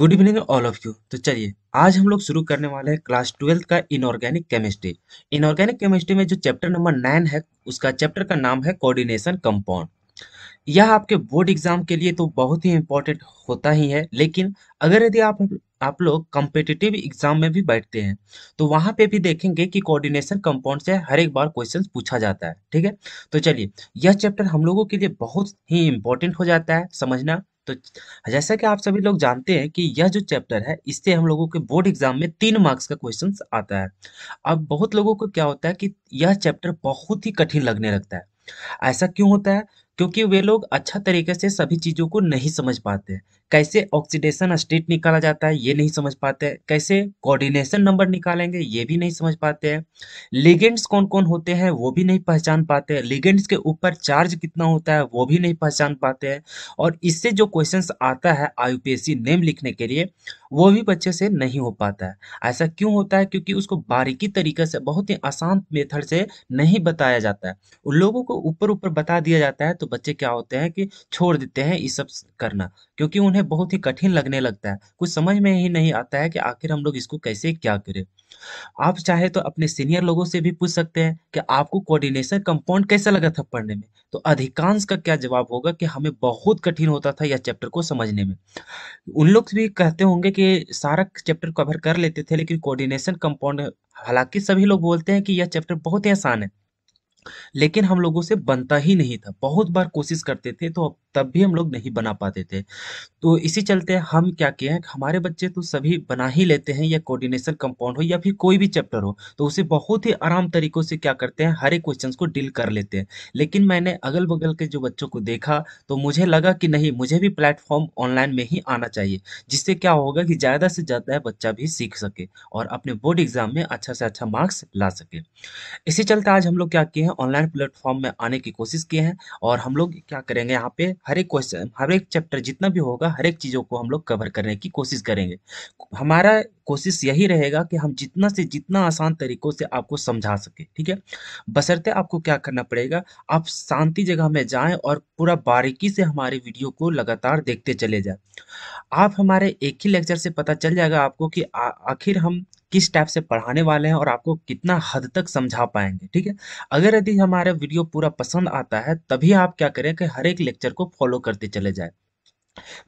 good evening all of you तो चलिए आज हम लोग शुरू करने वाले हैं क्लास ट्वेल्थ का इनऑर्गेनिक केमिस्ट्री इनऑर्गेनिक केमिस्ट्री में जो चैप्टर नंबर नाइन है उसका चैप्टर का नाम है कोऑर्डिनेशन कंपाउंड यह आपके बोर्ड एग्जाम के लिए तो बहुत ही इम्पोर्टेंट होता ही है लेकिन अगर यदि आप आप लोग कॉम्पिटिटिव एग्जाम में भी बैठते हैं तो वहाँ पे भी देखेंगे कि कोऑर्डिनेशन कंपाउंड से हर एक बार क्वेश्चन पूछा जाता है ठीक है तो चलिए यह चैप्टर हम लोगों के लिए बहुत ही इम्पोर्टेंट हो जाता है समझना तो जैसा कि आप सभी लोग जानते हैं कि यह जो चैप्टर है इससे हम लोगों के बोर्ड एग्जाम में तीन मार्क्स का क्वेश्चन आता है अब बहुत लोगों को क्या होता है कि यह चैप्टर बहुत ही कठिन लगने लगता है ऐसा क्यों होता है क्योंकि वे लोग अच्छा तरीके से सभी चीज़ों को नहीं समझ पाते कैसे ऑक्सीडेशन स्टेट निकाला जाता है ये नहीं समझ पाते कैसे कोऑर्डिनेशन नंबर निकालेंगे ये भी नहीं समझ पाते हैं लिगेंड्स कौन कौन होते हैं वो भी नहीं पहचान पाते हैं लिगेंड्स के ऊपर चार्ज कितना होता है वो भी नहीं पहचान पाते हैं और इससे जो क्वेश्चन आता है आई नेम लिखने के लिए वो भी बच्चे से नहीं हो पाता है ऐसा क्यों होता है क्योंकि उसको बारीकी तरीके से बहुत ही आसान मेथड से नहीं बताया जाता है उन लोगों को ऊपर ऊपर बता दिया जाता है तो बच्चे क्या होते हैं कि छोड़ देते हैं ये सब करना क्योंकि उन्हें बहुत ही कठिन लगने लगता है कुछ समझ में ही नहीं आता है कि आखिर हम लोग इसको कैसे क्या करें आप चाहे तो अपने सीनियर लोगों से भी पूछ सकते हैं कि आपको कोऑर्डिनेशन कंपाउंड कैसा लगा था पढ़ने में तो अधिकांश का क्या जवाब होगा कि हमें बहुत कठिन होता था यह चैप्टर को समझने में उन लोग भी कहते होंगे कि सारा चैप्टर कवर कर लेते थे लेकिन कोऑर्डिनेशन कंपाउंड हालांकि सभी लोग बोलते हैं कि यह चैप्टर बहुत ही आसान है लेकिन हम लोगों से बनता ही नहीं था बहुत बार कोशिश करते थे तो तब भी हम लोग नहीं बना पाते थे तो इसी चलते हम क्या किए हैं हमारे बच्चे तो सभी बना ही लेते हैं या कोऑर्डिनेशन कंपाउंड हो या फिर कोई भी चैप्टर हो तो उसे बहुत ही आराम तरीकों से क्या करते हैं हर एक क्वेश्चन को डील कर लेते हैं लेकिन मैंने अगल बगल के जो बच्चों को देखा तो मुझे लगा कि नहीं मुझे भी प्लेटफॉर्म ऑनलाइन में ही आना चाहिए जिससे क्या होगा कि ज़्यादा से ज़्यादा बच्चा भी सीख सके और अपने बोर्ड एग्जाम में अच्छा से अच्छा मार्क्स ला सके इसी चलते आज हम लोग क्या किए हैं ऑनलाइन प्लेटफॉर्म में आने की कोशिश किए हैं और हम लोग क्या करेंगे यहाँ पे हर एक क्वेश्चन हर एक चैप्टर जितना भी होगा हर एक चीज़ों को हम लोग कवर करने की कोशिश करेंगे हमारा कोशिश यही रहेगा कि हम जितना से जितना आसान तरीक़ों से आपको समझा सके ठीक है बसरते आपको क्या करना पड़ेगा आप शांति जगह में जाएं और पूरा बारीकी से हमारे वीडियो को लगातार देखते चले जाएं आप हमारे एक ही लेक्चर से पता चल जाएगा आपको कि आखिर हम किस टाइप से पढ़ाने वाले हैं और आपको कितना हद तक समझा पाएंगे ठीक है अगर यदि हमारा वीडियो पूरा पसंद आता है तभी आप क्या करें कि हर एक लेक्चर को फॉलो करते चले जाएं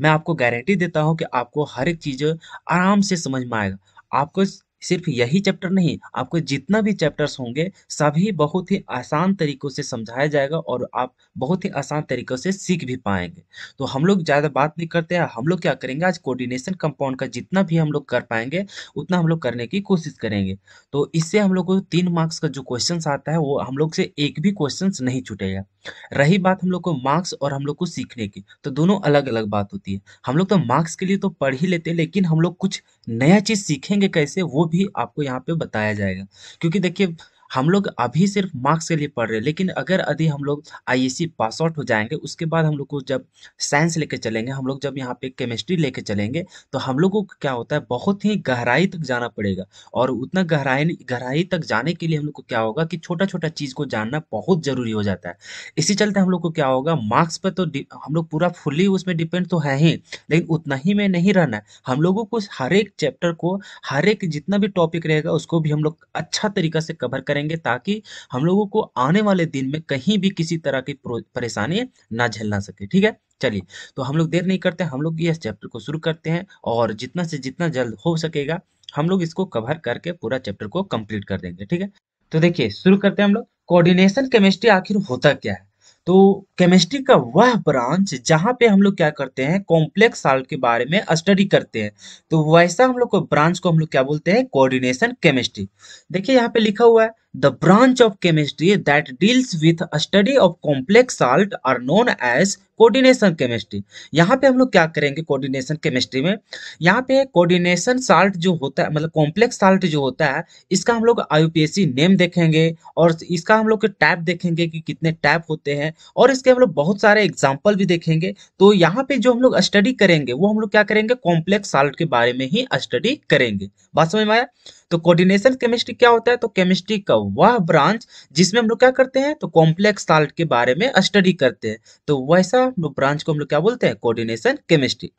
मैं आपको गारंटी देता हूं कि आपको हर एक चीज़ आराम से समझ में आएगा आपको सिर्फ यही चैप्टर नहीं आपको जितना भी चैप्टर्स होंगे सभी बहुत ही आसान तरीक़ों से समझाया जाएगा और आप बहुत ही आसान तरीक़ों से सीख भी पाएंगे तो हम लोग ज़्यादा बात नहीं करते हैं हम लोग क्या करेंगे आज कोऑर्डिनेशन कंपाउंड का जितना भी हम लोग कर पाएंगे उतना हम लोग करने की कोशिश करेंगे तो इससे हम लोग को तीन मार्क्स का जो क्वेश्चन आता है वो हम लोग से एक भी क्वेश्चन नहीं छूटेगा रही बात हम लोग को मार्क्स और हम लोग को सीखने की तो दोनों अलग अलग बात होती है हम लोग तो मार्क्स के लिए तो पढ़ ही लेते हैं लेकिन हम लोग कुछ नया चीज़ सीखेंगे कैसे वो भी आपको यहाँ पे बताया जाएगा क्योंकि देखिए हम लोग अभी सिर्फ मार्क्स के लिए पढ़ रहे हैं लेकिन अगर यदि हम लोग आई एस पास आउट हो जाएंगे उसके बाद हम लोग को जब साइंस लेके चलेंगे हम लोग जब यहाँ पे केमिस्ट्री लेके चलेंगे तो हम लोगों को क्या होता है बहुत ही गहराई तक जाना पड़ेगा और उतना गहराई गहराई तक जाने के लिए हम लोग को क्या होगा कि छोटा छोटा चीज़ को जानना बहुत ज़रूरी हो जाता है इसी चलते हम लोग को क्या होगा मार्क्स पर तो हम लोग पूरा फुल्ली उसमें डिपेंड तो है ही लेकिन उतना ही में नहीं रहना है हम लोगों को हर एक चैप्टर को हर एक जितना भी टॉपिक रहेगा उसको भी हम लोग अच्छा तरीका से कवर करेंगे करेंगे ताकि हम लोगों को आने वाले दिन में कहीं भी किसी तरह की परेशानी ना झेलना सके ठीक है चलिए तो हम लोग देर नहीं करते हम लोग इस चैप्टर को शुरू करते हैं और जितना से जितना जल्द हो सकेगा हम लोग इसको कवर करके पूरा चैप्टर को कंप्लीट कर देंगे ठीक है तो देखिए शुरू करते हैं हम लोग कोऑर्डिनेशन केमिस्ट्री आखिर होता क्या है तो केमिस्ट्री का वह ब्रांच जहाँ पे हम लोग क्या करते हैं कॉम्प्लेक्स साल्ट के बारे में स्टडी करते हैं तो वैसा हम लोग को ब्रांच को हम लोग क्या बोलते हैं कोऑर्डिनेशन केमिस्ट्री देखिए यहाँ पे लिखा हुआ है The branch of chemistry that deals with study of complex salt are known as coordination chemistry यहाँ पे हम लोग क्या करेंगे कोऑर्डिनेशन केमिस्ट्री में यहाँ पे कोऑर्डिनेशन साल्ट जो होता है मतलब कॉम्प्लेक्स साल्ट जो होता है इसका हम लोग I P S C name देखेंगे और इसका हम लोग टैप देखेंगे कि कितने टैप होते हैं और इसके हम लोग बहुत सारे एग्जाम्पल भी देखेंगे तो यहाँ पे जो हम लोग स्टडी करेंगे वो हम लोग क्या करेंगे कॉम्प्लेक्स साल्ट के बारे में ही स्टडी करेंगे बात समझ में आया तो कोऑर्डिनेशन केमिस्ट्री क्या होता है तो केमिस्ट्री का वह ब्रांच जिसमें हम लोग क्या करते हैं तो कॉम्प्लेक्स साल्ट के बारे में स्टडी करते हैं तो वैसा ब्रांच को हम लोग क्या बोलते हैं कोऑर्डिनेशन केमिस्ट्री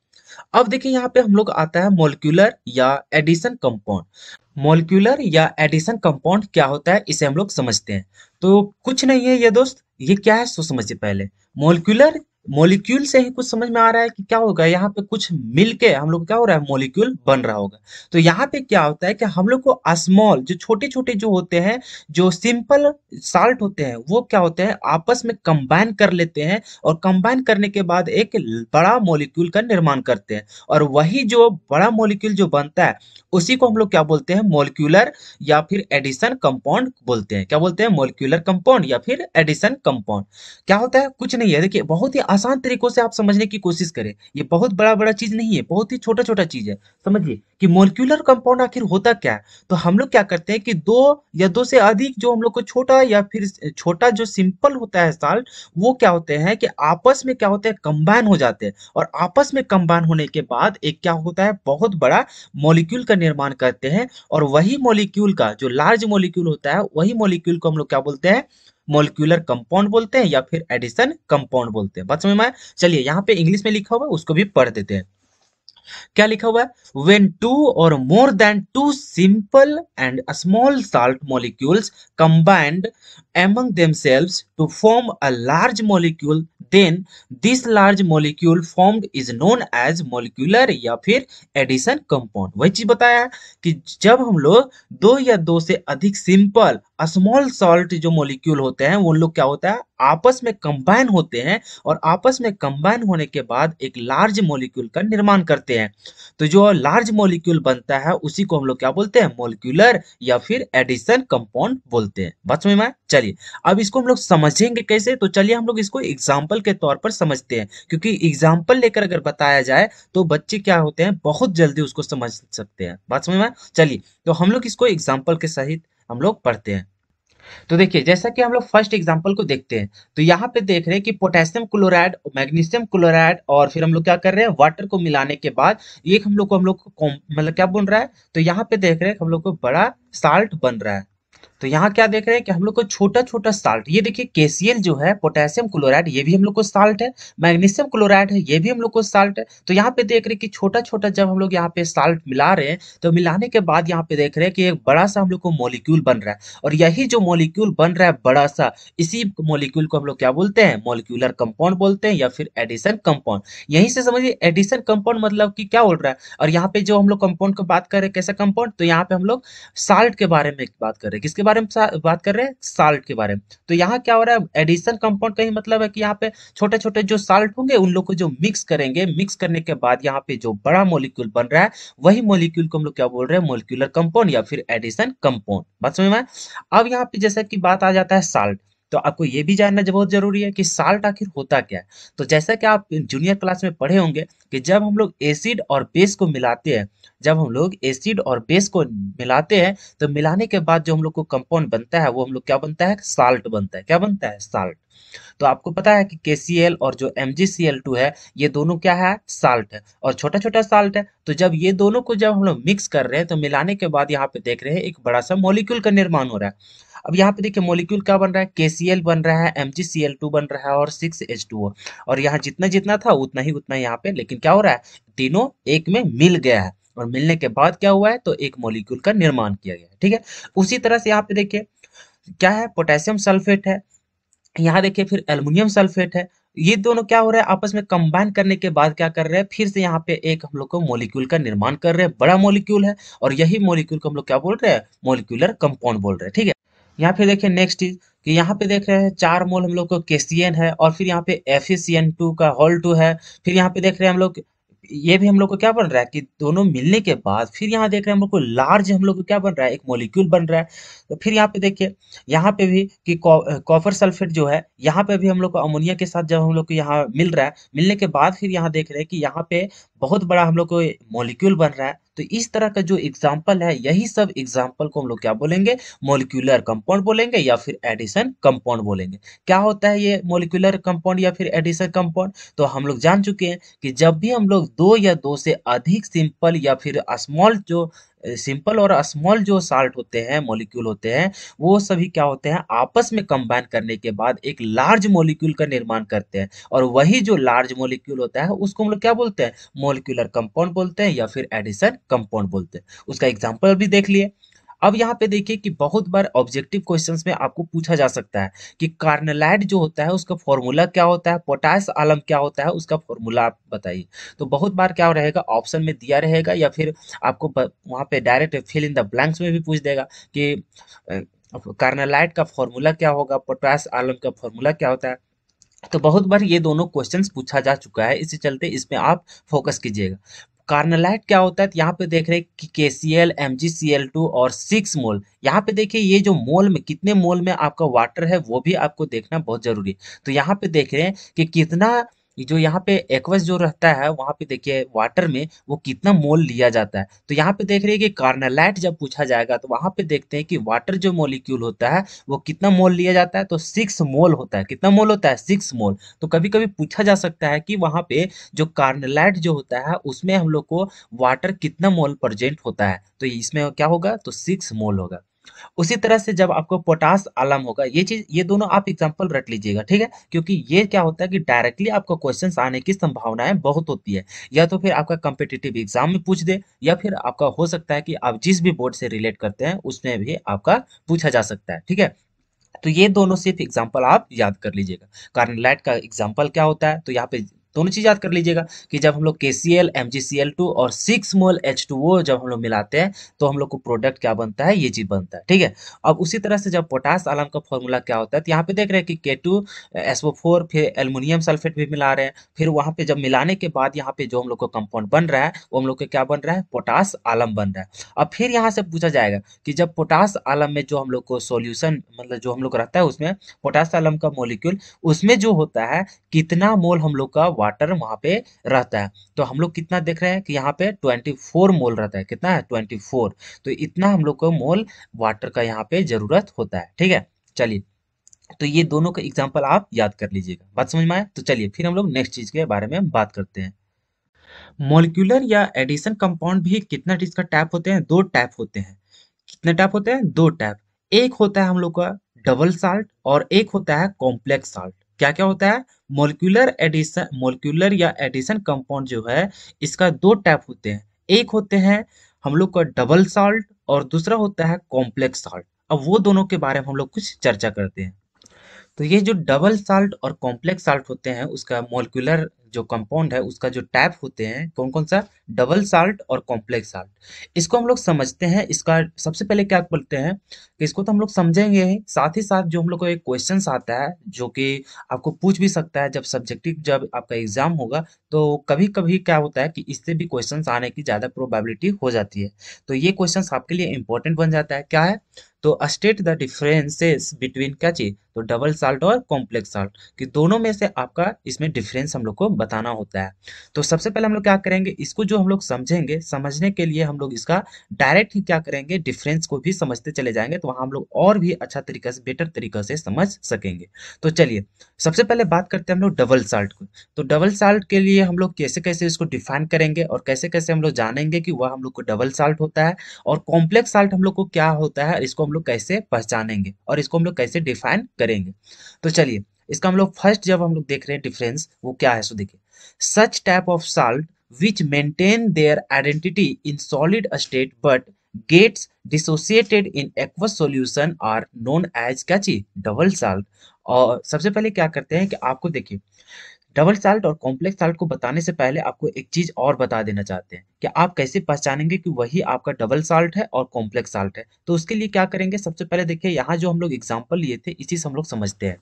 अब देखिए यहाँ पे हम लोग आता है मोलिकुलर या एडिशन कंपाउंड मोलिकुलर या एडिशन कंपाउंड क्या होता है इसे हम लोग समझते हैं तो कुछ नहीं है ये दोस्त ये क्या है सो समझिए पहले मोलिकुलर मॉलिक्यूल से ही कुछ समझ में आ रहा है कि क्या होगा यहाँ पे कुछ मिलके हम लोग क्या हो रहा है मॉलिक्यूल बन रहा होगा तो यहाँ पे क्या होता है कि हम लोग को स्मॉल जो छोटे छोटे जो होते हैं जो सिंपल साल्ट होते हैं वो क्या होते हैं आपस में कंबाइन कर लेते हैं और कंबाइन करने के बाद एक बड़ा मोलिक्यूल का निर्माण करते हैं और वही जो बड़ा मोलिक्यूल जो बनता है उसी को हम लोग क्या बोलते हैं मोलिक्यूलर या फिर एडिसन कंपाउंड बोलते हैं क्या बोलते हैं मोलिक्यूलर कंपाउंड या फिर एडिसन कंपाउंड क्या होता है कुछ नहीं है देखिए बहुत ही आसान तरीकों से आप समझने की कोशिश करें ये बहुत बड़ा बड़ा चीज नहीं है बहुत ही छोटा छोटा चीज है समझिए कि मोलिकुलर कंपाउंड आखिर होता क्या है तो हम लोग क्या करते हैं कि दो या दो से अधिक जो हम लोग को छोटा या फिर छोटा जो सिंपल होता है साल वो क्या होते हैं कि आपस में क्या होते हैं कंबाइन हो जाते हैं और आपस में कंबाइन होने के बाद एक क्या होता है बहुत बड़ा मोलिक्यूल का निर्माण करते हैं और वही मोलिक्यूल का जो लार्ज मोलिक्यूल होता है वही मोलिक्यूल को हम लोग क्या बोलते हैं मोलिकुलर कंपाउंड बोलते हैं या फिर एडिशन कंपाउंड बोलते हैं बात समझ में आया चलिए यहाँ पे इंग्लिश में लिखा हुआ है उसको भी पढ़ देते हैं क्या लिखा हुआ है वेन टू और more than two simple and small salt molecules combined among themselves to form a large molecule then this large molecule formed is known as molecular या फिर एडिशन कंपाउंड वही चीज बताया है कि जब हम लोग दो या दो से अधिक सिंपल स्मॉल सॉल्ट जो मॉलिक्यूल होते हैं वो लोग क्या होता है आपस में कंबाइन होते हैं और आपस में कंबाइन होने के बाद एक लार्ज मॉलिक्यूल का निर्माण करते हैं तो जो लार्ज मॉलिक्यूल बनता है उसी को हम लोग क्या बोलते हैं मोलिक्यूलर या फिर एडिशन कंपाउंड बोलते हैं बात समझ में चलिए अब इसको हम लोग समझेंगे कैसे तो चलिए हम लोग इसको एग्जाम्पल के तौर पर समझते हैं क्योंकि एग्जाम्पल लेकर अगर बताया जाए तो बच्चे क्या होते हैं बहुत जल्दी उसको समझ सकते हैं बात समझ में चलिए तो हम लोग इसको एग्जाम्पल के सहित हम लोग पढ़ते हैं तो देखिए जैसा कि हम लोग फर्स्ट एग्जाम्पल को देखते हैं तो यहाँ पे देख रहे हैं कि पोटेशियम क्लोराइड मैग्नीशियम क्लोराइड और फिर हम लोग क्या कर रहे हैं वाटर को मिलाने के बाद एक हम लोग को हम लोग मतलब क्या बन रहा है तो यहाँ पे देख रहे हैं हम लोग को बड़ा साल्ट बन रहा है तो यहाँ क्या देख रहे हैं कि हम लोग को छोटा छोटा साल्ट ये देखिए केसीएल जो है पोटेशियम क्लोराइड ये भी हम लोग को साल्ट है मैग्नीशियम क्लोराइड है ये भी हम लोग को साल्ट है तो यहाँ पे देख रहे हैं कि छोटा छोटा जब हम लोग यहाँ पे साल्ट मिला रहे हैं तो मिलाने के बाद यहाँ पे देख रहे हैं कि एक बड़ा सा हम लोग को मोलिक्यूल बन रहा है और यही जो मोलिक्यूल बन रहा है बड़ा सा इसी मोलिक्यूल को हम लोग क्या बोलते हैं मोलिक्यूलर कंपाउंड बोलते हैं या फिर एडिसन कंपाउंड यहीं से समझिए एडिसन कंपाउंड मतलब कि क्या बोल रहा है और यहाँ पे जो हम लोग कंपाउंड की बात कर रहे हैं कैसा कंपाउंड तो यहाँ पे हम लोग साल्ट के बारे में बात कर रहे हैं किसके बारे में बात कर रहे हैं साल्ट के बारे में तो यहाँ क्या हो रहा है एडिशन कंपाउंड का ही मतलब है कि यहाँ पे छोटे छोटे जो साल्ट होंगे उन लोग को जो मिक्स करेंगे मिक्स करने के बाद यहाँ पे जो बड़ा मोलिक्यूल बन रहा है वही मोलिक्यूल को हम लोग क्या बोल रहे हैं मोलिकुलर कंपाउंड या फिर एडिशन कंपाउंड बात समझ में अब यहाँ पे जैसा कि बात आ जाता है साल्ट तो आपको ये भी जानना बहुत जरूरी है कि साल्ट आखिर होता क्या है तो जैसा कि आप जूनियर क्लास में पढ़े होंगे कि जब हम लोग एसिड और बेस को मिलाते हैं जब हम लोग एसिड और बेस को मिलाते हैं तो मिलाने के बाद जो हम लोग को कंपाउंड बनता है वो हम लोग क्या बनता है साल्ट बनता है क्या बनता है साल्ट तो आपको पता है कि KCl और जो MgCl2 है ये दोनों क्या है साल्ट है और छोटा छोटा साल्ट है तो जब ये दोनों को जब हम लोग मिक्स कर रहे हैं तो मिलाने के बाद यहाँ पे देख रहे हैं एक बड़ा सा मोलिक्यूल का निर्माण हो रहा है अब यहाँ पे देखिए मोलिक्यूल क्या बन रहा है KCl बन रहा है MgCl2 बन रहा है और सिक्स 6H2O और यहाँ जितना जितना था उतना ही उतना यहाँ पे लेकिन क्या हो रहा है तीनों एक में मिल गया है और मिलने के बाद क्या हुआ है तो एक मोलिक्यूल का निर्माण किया गया है ठीक है उसी तरह से यहाँ पे देखिए क्या है पोटेशियम सल्फेट है यहाँ देखिए फिर एल्यूमिनियम सल्फेट है ये दोनों क्या हो रहा है आपस में कंबाइन करने के बाद क्या कर रहे हैं फिर से यहाँ पे एक हम लोग को मोलिक्यूल का निर्माण कर रहे हैं बड़ा मोलिक्यूल है और यही मोलिक्यूल को हम लोग क्या बोल रहे हैं मोलिक्यूलर कंपाउंड बोल रहे हैं ठीक है यहाँ पे देखिए नेक्स्ट चीज कि यहाँ पे देख रहे हैं चार मोल हम लोग को केसियन है और फिर यहाँ पे एफ का होल टू है फिर यहाँ पे देख रहे हैं हम लोग ये भी हम लोग को क्या बन रहा है कि दोनों मिलने के बाद फिर यहाँ देख रहे हैं हम लोग को लार्ज हम लोग को क्या बन रहा है एक मोलिक्यूल बन रहा है तो फिर यहाँ पे देखिए यहाँ पे भी कि कॉपर सल्फेट जो है यहाँ पे भी हम लोग को अमोनिया के साथ जब हम लोग को यहाँ मिल रहा है मिलने के बाद फिर यहाँ देख रहे हैं कि यहाँ पे बहुत बड़ा हम लोग को मोलिक्यूल बन रहा है तो इस तरह का जो एग्जाम्पल है यही सब एग्जाम्पल को हम लोग क्या बोलेंगे मोलिकुलर कंपाउंड बोलेंगे या फिर एडिशन कंपाउंड बोलेंगे क्या होता है ये मोलिकुलर कंपाउंड या फिर एडिशन कंपाउंड तो हम लोग जान चुके हैं कि जब भी हम लोग दो या दो से अधिक सिंपल या फिर स्मॉल जो सिंपल और स्मॉल जो साल्ट होते हैं मॉलिक्यूल होते हैं वो सभी क्या होते हैं आपस में कंबाइन करने के बाद एक लार्ज मॉलिक्यूल का निर्माण करते हैं और वही जो लार्ज मॉलिक्यूल होता है उसको हम लोग क्या बोलते हैं मॉलिक्यूलर कंपाउंड बोलते हैं या फिर एडिशन कंपाउंड बोलते हैं उसका एग्जाम्पल भी देख लिए अब यहाँ पे देखिए कि बहुत बार ऑब्जेक्टिव क्वेश्चन में आपको पूछा जा सकता है कि कार्नलाइट जो होता है उसका फॉर्मूला क्या होता है पोटास आलम क्या होता है उसका फॉर्मूला आप बताइए तो बहुत बार क्या रहेगा ऑप्शन में दिया रहेगा या फिर आपको वहाँ पे direct fill in the blanks में भी पूछ देगा कि कार्नालाइट का फॉर्मूला क्या होगा पोटास आलम का फॉर्मूला क्या होता है तो बहुत बार ये दोनों क्वेश्चंस पूछा जा चुका है इसी चलते इसमें आप फोकस कीजिएगा कार्नलाइट क्या होता है तो यहाँ पे देख रहे हैं कि K C L M G C L two और सिक्स मोल यहाँ पे देखिए ये जो मोल में कितने मोल में आपका वाटर है वो भी आपको देखना बहुत जरूरी है तो यहाँ पे देख रहे हैं कि कितना जो यहाँ पे एक्वस जो रहता है वहाँ पे देखिए वाटर में वो कितना मोल लिया जाता है तो यहाँ पे देख रहे हैं कि कार्नालाइट जब पूछा जाएगा तो वहाँ पे देखते हैं कि वाटर जो मोलिक्यूल होता है वो कितना मोल लिया जाता है तो सिक्स मोल होता है कितना मोल होता है सिक्स मोल तो कभी कभी पूछा जा सकता है कि वहाँ पे जो कार्नालाइट जो होता है उसमें हम लोग को वाटर कितना मोल प्रजेंट होता है तो इसमें क्या होगा तो सिक्स मोल होगा उसी तरह से जब आपको पोटास आलम होगा ये चीज ये दोनों आप एग्जांपल रख लीजिएगा ठीक है क्योंकि ये क्या होता है कि डायरेक्टली आपको क्वेश्चंस आने की संभावनाएं बहुत होती है या तो फिर आपका कंपिटेटिव एग्जाम में पूछ दे या फिर आपका हो सकता है कि आप जिस भी बोर्ड से रिलेट करते हैं उसमें भी आपका पूछा जा सकता है ठीक है तो ये दोनों सिर्फ एग्जाम्पल आप याद कर लीजिएगा कार्नलाइट का एग्जाम्पल क्या होता है तो यहाँ पे दोनों चीज़ याद कर लीजिएगा कि जब हम लोग K C L M G C L two और six mole H two O जब हम लोग मिलाते हैं तो हम लोग को प्रोडक्ट क्या बनता है ये चीज़ बनता है ठीक है अब उसी तरह से जब पोटास आलम का फॉर्मूला क्या होता है तो यहाँ पे देख रहे हैं कि K two S O four फिर एल्यूमिनियम सल्फेट भी मिला रहे हैं फिर वहाँ पे जब मिलाने के बाद यहाँ पे जो हम लोग को कंपाउंड बन रहा है वो हम लोग को क्या बन रहा है पोटास आलम बन रहा है अब फिर यहाँ से पूछा जाएगा कि जब पोटास आलम में जो हम लोग को सोल्यूशन मतलब जो हम लोग रहता है उसमें पोटास आलम का मोलिक्यूल उसमें जो होता है कितना मोल हम लोग का वाटर वहां पे रहता है तो हम लोग कितना देख रहे हैं कि यहाँ पे 24 मोल रहता है कितना है 24 तो इतना हम लोग को मोल वाटर का यहाँ पे जरूरत होता है ठीक है चलिए तो ये दोनों का एग्जाम्पल आप याद कर लीजिएगा बात समझ में आए तो चलिए फिर हम लोग नेक्स्ट चीज के बारे में बात करते हैं मोलिकुलर या एडिशन कंपाउंड भी कितना चीज का टाइप होते हैं दो टाइप होते हैं कितने टाइप होते हैं दो टाइप एक होता है हम लोग का डबल साल्ट और एक होता है कॉम्प्लेक्स साल्ट क्या क्या होता है मोलिकुलर एडिशन मोलिकुलर या एडिशन कंपाउंड जो है इसका दो टाइप होते हैं एक होते हैं हम लोग का डबल सॉल्ट और दूसरा होता है कॉम्प्लेक्स सॉल्ट अब वो दोनों के बारे में हम लोग कुछ चर्चा करते हैं तो ये जो डबल साल्ट और कॉम्प्लेक्स साल्ट होते हैं उसका मोलिकुलर जो कंपाउंड है उसका जो टाइप होते हैं कौन कौन सा डबल साल्ट और कॉम्प्लेक्स साल्ट इसको हम लोग समझते हैं इसका सबसे पहले क्या बोलते हैं कि इसको तो हम लोग समझेंगे ही साथ ही साथ जो हम लोग को एक क्वेश्चन आता है जो कि आपको पूछ भी सकता है जब सब्जेक्टिव जब आपका एग्जाम होगा तो कभी कभी क्या होता है कि इससे भी क्वेश्चन आने की ज़्यादा प्रोबेबिलिटी हो जाती है तो ये क्वेश्चन आपके लिए इंपॉर्टेंट बन जाता है क्या है तो स्टेट द डिफरेंसेस बिटवीन क्या चीज तो डबल साल्ट और कॉम्प्लेक्स साल्ट कि दोनों में से आपका इसमें डिफरेंस हम लोग को बताना होता है तो सबसे पहले हम लोग क्या करेंगे इसको जो हम लोग समझेंगे समझने के लिए हम लोग इसका डायरेक्ट ही क्या करेंगे डिफरेंस को भी समझते चले जाएंगे तो वहाँ हम लोग और भी अच्छा तरीके से बेटर तरीके से समझ सकेंगे तो चलिए सबसे पहले बात करते हैं हम लोग डबल साल्ट को तो डबल साल्ट के लिए हम लोग कैसे कैसे इसको डिफाइन करेंगे और कैसे कैसे हम लोग जानेंगे कि वह हम लोग को डबल साल्ट होता है और कॉम्प्लेक्स साल्ट हम लोग को क्या होता है इसको हम लोग कैसे पहचानेंगे और इसको हम लोग कैसे डिफाइन करेंगे तो चलिए इसका हम लोग फर्स्ट जब हम लोग देख रहे हैं डिफरेंस वो क्या है सो देखिए such type of salt which maintain their identity in solid state but gets dissociated in aqueous solution are known as क्या चीज डबल साल्ट और सबसे पहले क्या करते हैं कि आपको देखिए डबल साल्ट और कॉम्प्लेक्स साल्ट को बताने से पहले आपको एक चीज और बता देना चाहते हैं कि आप कैसे पहचानेंगे कि वही आपका डबल साल्ट है और कॉम्प्लेक्स साल्ट है तो उसके लिए क्या करेंगे सबसे पहले देखिए यहाँ जो हम लोग एग्जाम्पल लिए थे इसी से हम लोग समझते हैं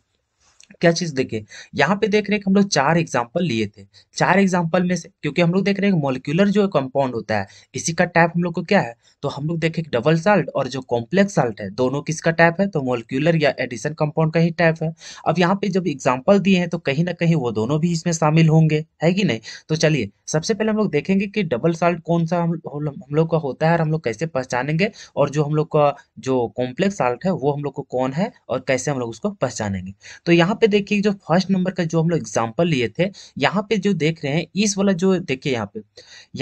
क्या चीज देखिए यहाँ पे देख रहे हैं कि हम लोग चार एग्जाम्पल लिए थे चार एग्जाम्पल में से क्योंकि हम लोग देख रहे हैं मोलिकुलर जो कंपाउंड होता है इसी का टाइप हम लोग को क्या है तो हम लोग देखे डबल साल्ट और जो कॉम्प्लेक्स साल्ट है दोनों किसका टाइप है तो मोलिकुलर या एडिशन कंपाउंड का ही टाइप है अब यहाँ पे जब एग्जाम्पल दिए हैं तो कहीं ना कहीं वो दोनों भी इसमें शामिल होंगे है कि नहीं तो चलिए सबसे पहले हम लोग देखेंगे कि डबल साल्ट कौन सा हम हम लोग का होता है और हम लोग कैसे पहचानेंगे और जो हम लोग का जो कॉम्प्लेक्स साल्ट है वो हम लोग को कौन है और कैसे हम लोग उसको पहचानेंगे तो यहाँ पे देखिए जो फर्स्ट नंबर का जो हम लोग एग्जाम्पल लिए थे यहाँ पे जो देख रहे हैं इस वाला जो देखिए यहाँ पे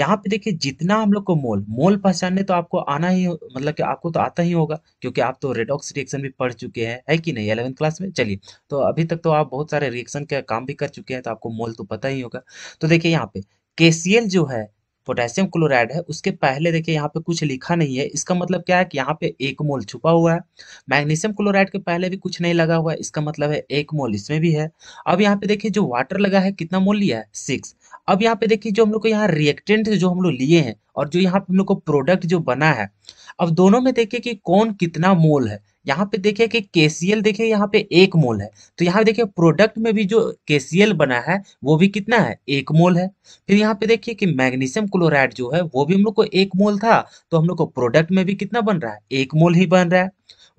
यहाँ पे देखिए जितना हम लोग को मोल मोल पहचानने तो आपको आना ही मतलब कि आपको तो आता ही होगा क्योंकि आप तो रेडॉक्स रिएक्शन भी पढ़ चुके हैं है कि नहीं एलेवेंथ क्लास में चलिए तो अभी तक तो आप बहुत सारे रिएक्शन का काम भी कर चुके हैं तो आपको मोल तो पता ही होगा तो देखिये यहाँ पे केसीएल जो है पोटेशियम क्लोराइड है उसके पहले देखिए यहाँ पे कुछ लिखा नहीं है इसका मतलब क्या है कि यहाँ पे एक मोल छुपा हुआ है मैग्नीशियम क्लोराइड के पहले भी कुछ नहीं लगा हुआ है इसका मतलब है एक मोल इसमें भी है अब यहाँ पे देखिए जो वाटर लगा है कितना मोल लिया है सिक्स अब यहाँ पे देखिए जो हम लोग को यहाँ रिएक्टेंट जो हम लोग लिए हैं और जो यहाँ पे हम लोग को प्रोडक्ट जो बना है अब दोनों में देखिए कि कौन कितना मोल है यहाँ पे देखिए कि केसीएल देखिए यहाँ पे एक मोल है तो यहाँ देखिए प्रोडक्ट में भी जो केसीएल बना है वो भी कितना है एक मोल है फिर यहाँ पे देखिए कि मैग्नीशियम क्लोराइड जो है वो भी हम लोग को एक मोल था तो हम लोग को प्रोडक्ट में भी कितना बन रहा है एक मोल ही बन रहा है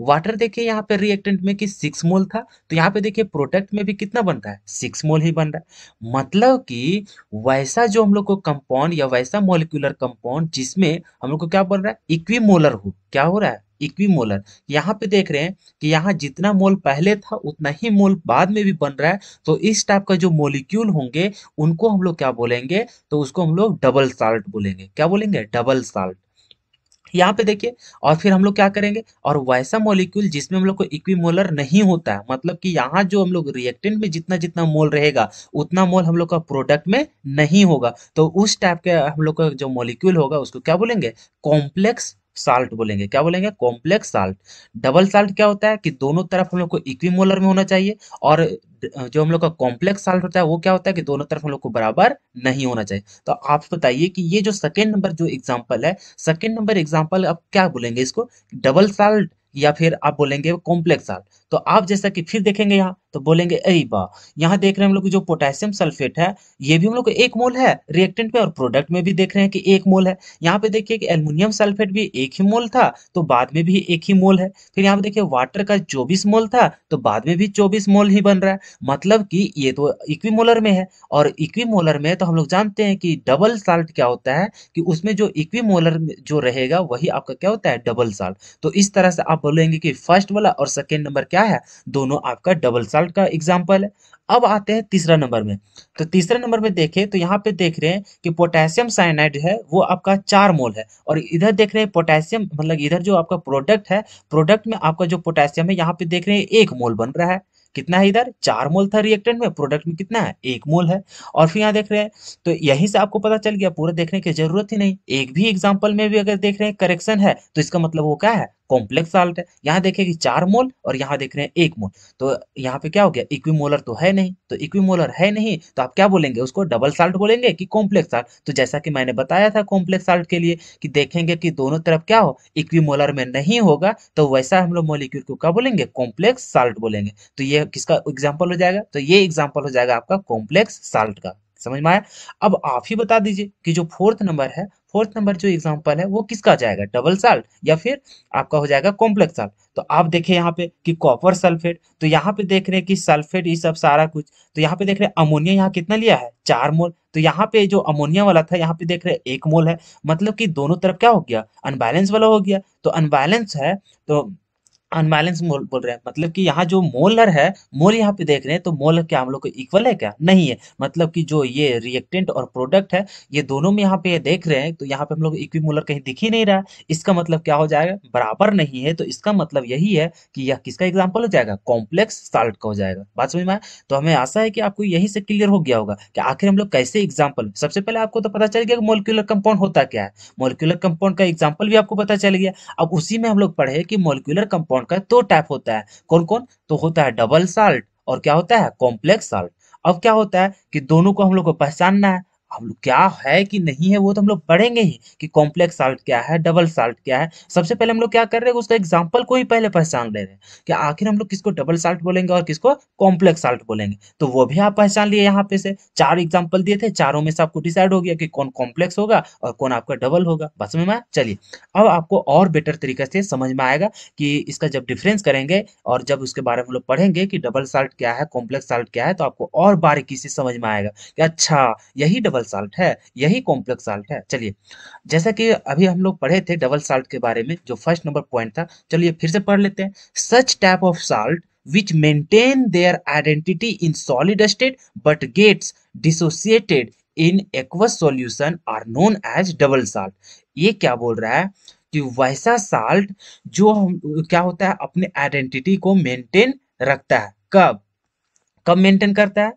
वाटर देखिए यहाँ पे रिएक्टेंट में कि सिक्स मोल था तो यहाँ पे देखिए प्रोडक्ट में भी कितना बनता है सिक्स मोल ही बन रहा है मतलब कि वैसा जो हम लोग को कंपाउंड या वैसा मोलिकुलर कंपाउंड जिसमें हम लोग को क्या बन रहा है इक्वीमोलर हो क्या हो रहा है इक्वीमोलर यहाँ पे देख रहे हैं कि यहाँ जितना मोल पहले था उतना ही मोल बाद में भी बन रहा है तो इस टाइप का जो मोलिक्यूल होंगे उनको हम लोग क्या बोलेंगे तो उसको हम लोग डबल साल्ट बोलेंगे क्या बोलेंगे डबल साल्ट यहाँ पे देखिए और फिर हम लोग क्या करेंगे और वैसा मॉलिक्यूल जिसमें हम लोग को इक्वीमोलर नहीं होता है मतलब कि यहाँ जो हम लोग रिएक्टेंट में जितना जितना मोल रहेगा उतना मोल हम लोग का प्रोडक्ट में नहीं होगा तो उस टाइप के हम लोग का जो मॉलिक्यूल होगा उसको क्या बोलेंगे कॉम्प्लेक्स साल्ट बोलेंगे क्या बोलेंगे कॉम्प्लेक्स साल्ट डबल साल्ट क्या होता है कि दोनों तरफ हम लोग को इक्विमोलर में होना चाहिए और जो हम लोग का कॉम्प्लेक्स साल्ट होता है वो क्या होता है कि दोनों तरफ हम लोग को बराबर नहीं होना चाहिए तो आप बताइए कि ये जो सेकेंड नंबर जो एग्जाम्पल है सेकेंड नंबर एग्जाम्पल आप क्या बोलेंगे इसको डबल साल्ट या फिर आप बोलेंगे कॉम्प्लेक्स साल्ट तो आप जैसा कि फिर देखेंगे यहाँ तो बोलेंगे अरे बा यहाँ देख रहे हैं हम लोग जो पोटेशियम सल्फेट है ये भी हम लोग एक मोल है रिएक्टेंट पे और प्रोडक्ट में भी देख रहे हैं कि एक मोल है यहाँ पे देखिए कि एल्यूमिनियम सल्फेट भी एक ही मोल था तो बाद में भी एक ही मोल है फिर यहाँ पे देखिए वाटर का चौबीस मोल था तो बाद में भी चौबीस मोल ही बन रहा है मतलब कि ये तो मोलर में है और मोलर में तो हम लोग जानते हैं कि डबल साल्ट क्या होता है कि उसमें जो मोलर जो रहेगा वही आपका क्या होता है डबल साल्ट तो इस तरह से आप बोलेंगे कि फर्स्ट वाला और सेकेंड नंबर क्या है दोनों आपका डबल साल्ट का एग्जाम्पल है अब आते हैं तीसरा नंबर में तो तीसरे नंबर में देखें तो यहाँ पे देख रहे हैं कि पोटेशियम साइनाइड है वो आपका चार मोल है और इधर देख रहे हैं पोटेशियम मतलब इधर जो आपका प्रोडक्ट है प्रोडक्ट में आपका जो पोटेशियम है यहाँ पे देख रहे हैं एक मोल बन रहा है कितना है इधर चार मोल था रिएक्टेंट में प्रोडक्ट में कितना है एक मोल है और फिर यहाँ देख रहे हैं तो यहीं से आपको पता चल गया पूरा देखने की जरूरत ही नहीं एक भी एग्जाम्पल में भी अगर देख रहे हैं करेक्शन है तो इसका मतलब वो क्या है कॉम्प्लेक्स साल्ट है यहाँ देखें कि चार मोल और यहाँ देख रहे हैं एक मोल तो यहाँ पे क्या हो गया इक्विमोलर तो है नहीं तो इक्विमोलर है नहीं तो आप क्या बोलेंगे उसको डबल साल्ट बोलेंगे कि कॉम्प्लेक्स साल्ट तो जैसा कि मैंने बताया था कॉम्प्लेक्स साल्ट के लिए कि देखेंगे कि दोनों तरफ क्या हो इक्विमोलर में नहीं होगा तो वैसा हम लोग मोलिक्यूल को क्या बोलेंगे कॉम्प्लेक्स साल्ट बोलेंगे तो ये किसका एग्जाम्पल हो जाएगा तो ये एग्जाम्पल हो जाएगा आपका कॉम्प्लेक्स साल्ट का समझ में आया अब आप ही बता दीजिए कि जो फोर्थ नंबर है फोर्थ नंबर जो एग्जाम्पल है वो किसका जाएगा डबल साल्ट या फिर आपका हो जाएगा कॉम्प्लेक्स साल्ट तो आप देखें यहाँ पे कि कॉपर सल्फेट तो यहाँ पे देख रहे हैं कि सल्फेट ये सब सारा कुछ तो यहाँ पे देख रहे हैं अमोनिया यहाँ कितना लिया है चार मोल तो यहाँ पे जो अमोनिया वाला था यहाँ पे देख रहे हैं एक मोल है मतलब कि दोनों तरफ क्या हो गया अनबैलेंस वाला हो गया तो अनबैलेंस है तो अनबैलेंस मोल बोल रहे हैं मतलब कि यहाँ जो मोलर है मोल यहाँ पे देख रहे हैं तो मोल क्या हम लोग को इक्वल है क्या नहीं है मतलब कि जो ये रिएक्टेंट और प्रोडक्ट है ये दोनों में यहाँ पे देख रहे हैं तो यहाँ पे हम लोग इक्वी मोलर कहीं दिख ही नहीं रहा इसका मतलब क्या हो जाएगा बराबर नहीं है तो इसका मतलब यही है कि यह किसका एग्जाम्पल हो जाएगा कॉम्प्लेक्स साल्ट का हो जाएगा बात समझ में आए तो हमें आशा है कि आपको यही से क्लियर हो गया होगा कि आखिर हम लोग कैसे एग्जाम्पल सबसे पहले आपको तो पता चल गया मोलिकुलर कंपाउंड होता क्या है मोलिकुलर कंपाउंड का एग्जाम्पल भी आपको पता चल गया अब उसी में हम लोग पढ़े कि मोलिकुलर कंपाउंड बॉन्ड का दो टाइप होता है कौन कौन तो होता है डबल साल्ट और क्या होता है कॉम्प्लेक्स साल्ट अब क्या होता है कि दोनों को हम लोग को पहचानना है हम लोग क्या है कि नहीं है वो तो हम लोग पढ़ेंगे ही कि कॉम्प्लेक्स साल्ट क्या है डबल साल्ट क्या है सबसे पहले हम लोग क्या कर रहे हैं उसका एग्जाम्पल को ही पहले पहचान ले रहे हैं कि आखिर हम लोग किसको डबल साल्ट बोलेंगे और किसको कॉम्प्लेक्स साल्ट बोलेंगे तो वो भी आप पहचान लिए यहाँ पे से चार एग्जाम्पल दिए थे चारों में से आपको डिसाइड हो गया कि कौन कॉम्प्लेक्स होगा और कौन आपका डबल होगा बस में चलिए अब आपको और बेटर तरीके से समझ में आएगा कि इसका जब डिफरेंस करेंगे और जब उसके बारे में लोग पढ़ेंगे कि डबल साल्ट क्या है कॉम्प्लेक्स साल्ट क्या है तो आपको और बारीकी से समझ में आएगा कि अच्छा यही डबल डबल साल्ट है यही कॉम्प्लेक्स साल्ट है चलिए जैसा कि अभी हम लोग पढ़े थे डबल साल्ट के बारे में जो फर्स्ट नंबर पॉइंट था चलिए फिर से पढ़ लेते हैं such type of salt which maintain their identity in solid state but gets dissociated in aqueous solution are known as double salt ये क्या बोल रहा है कि वैसा साल्ट जो हम क्या होता है अपने आइडेंटिटी को मेंटेन रखता है कब कब मेंटेन करता है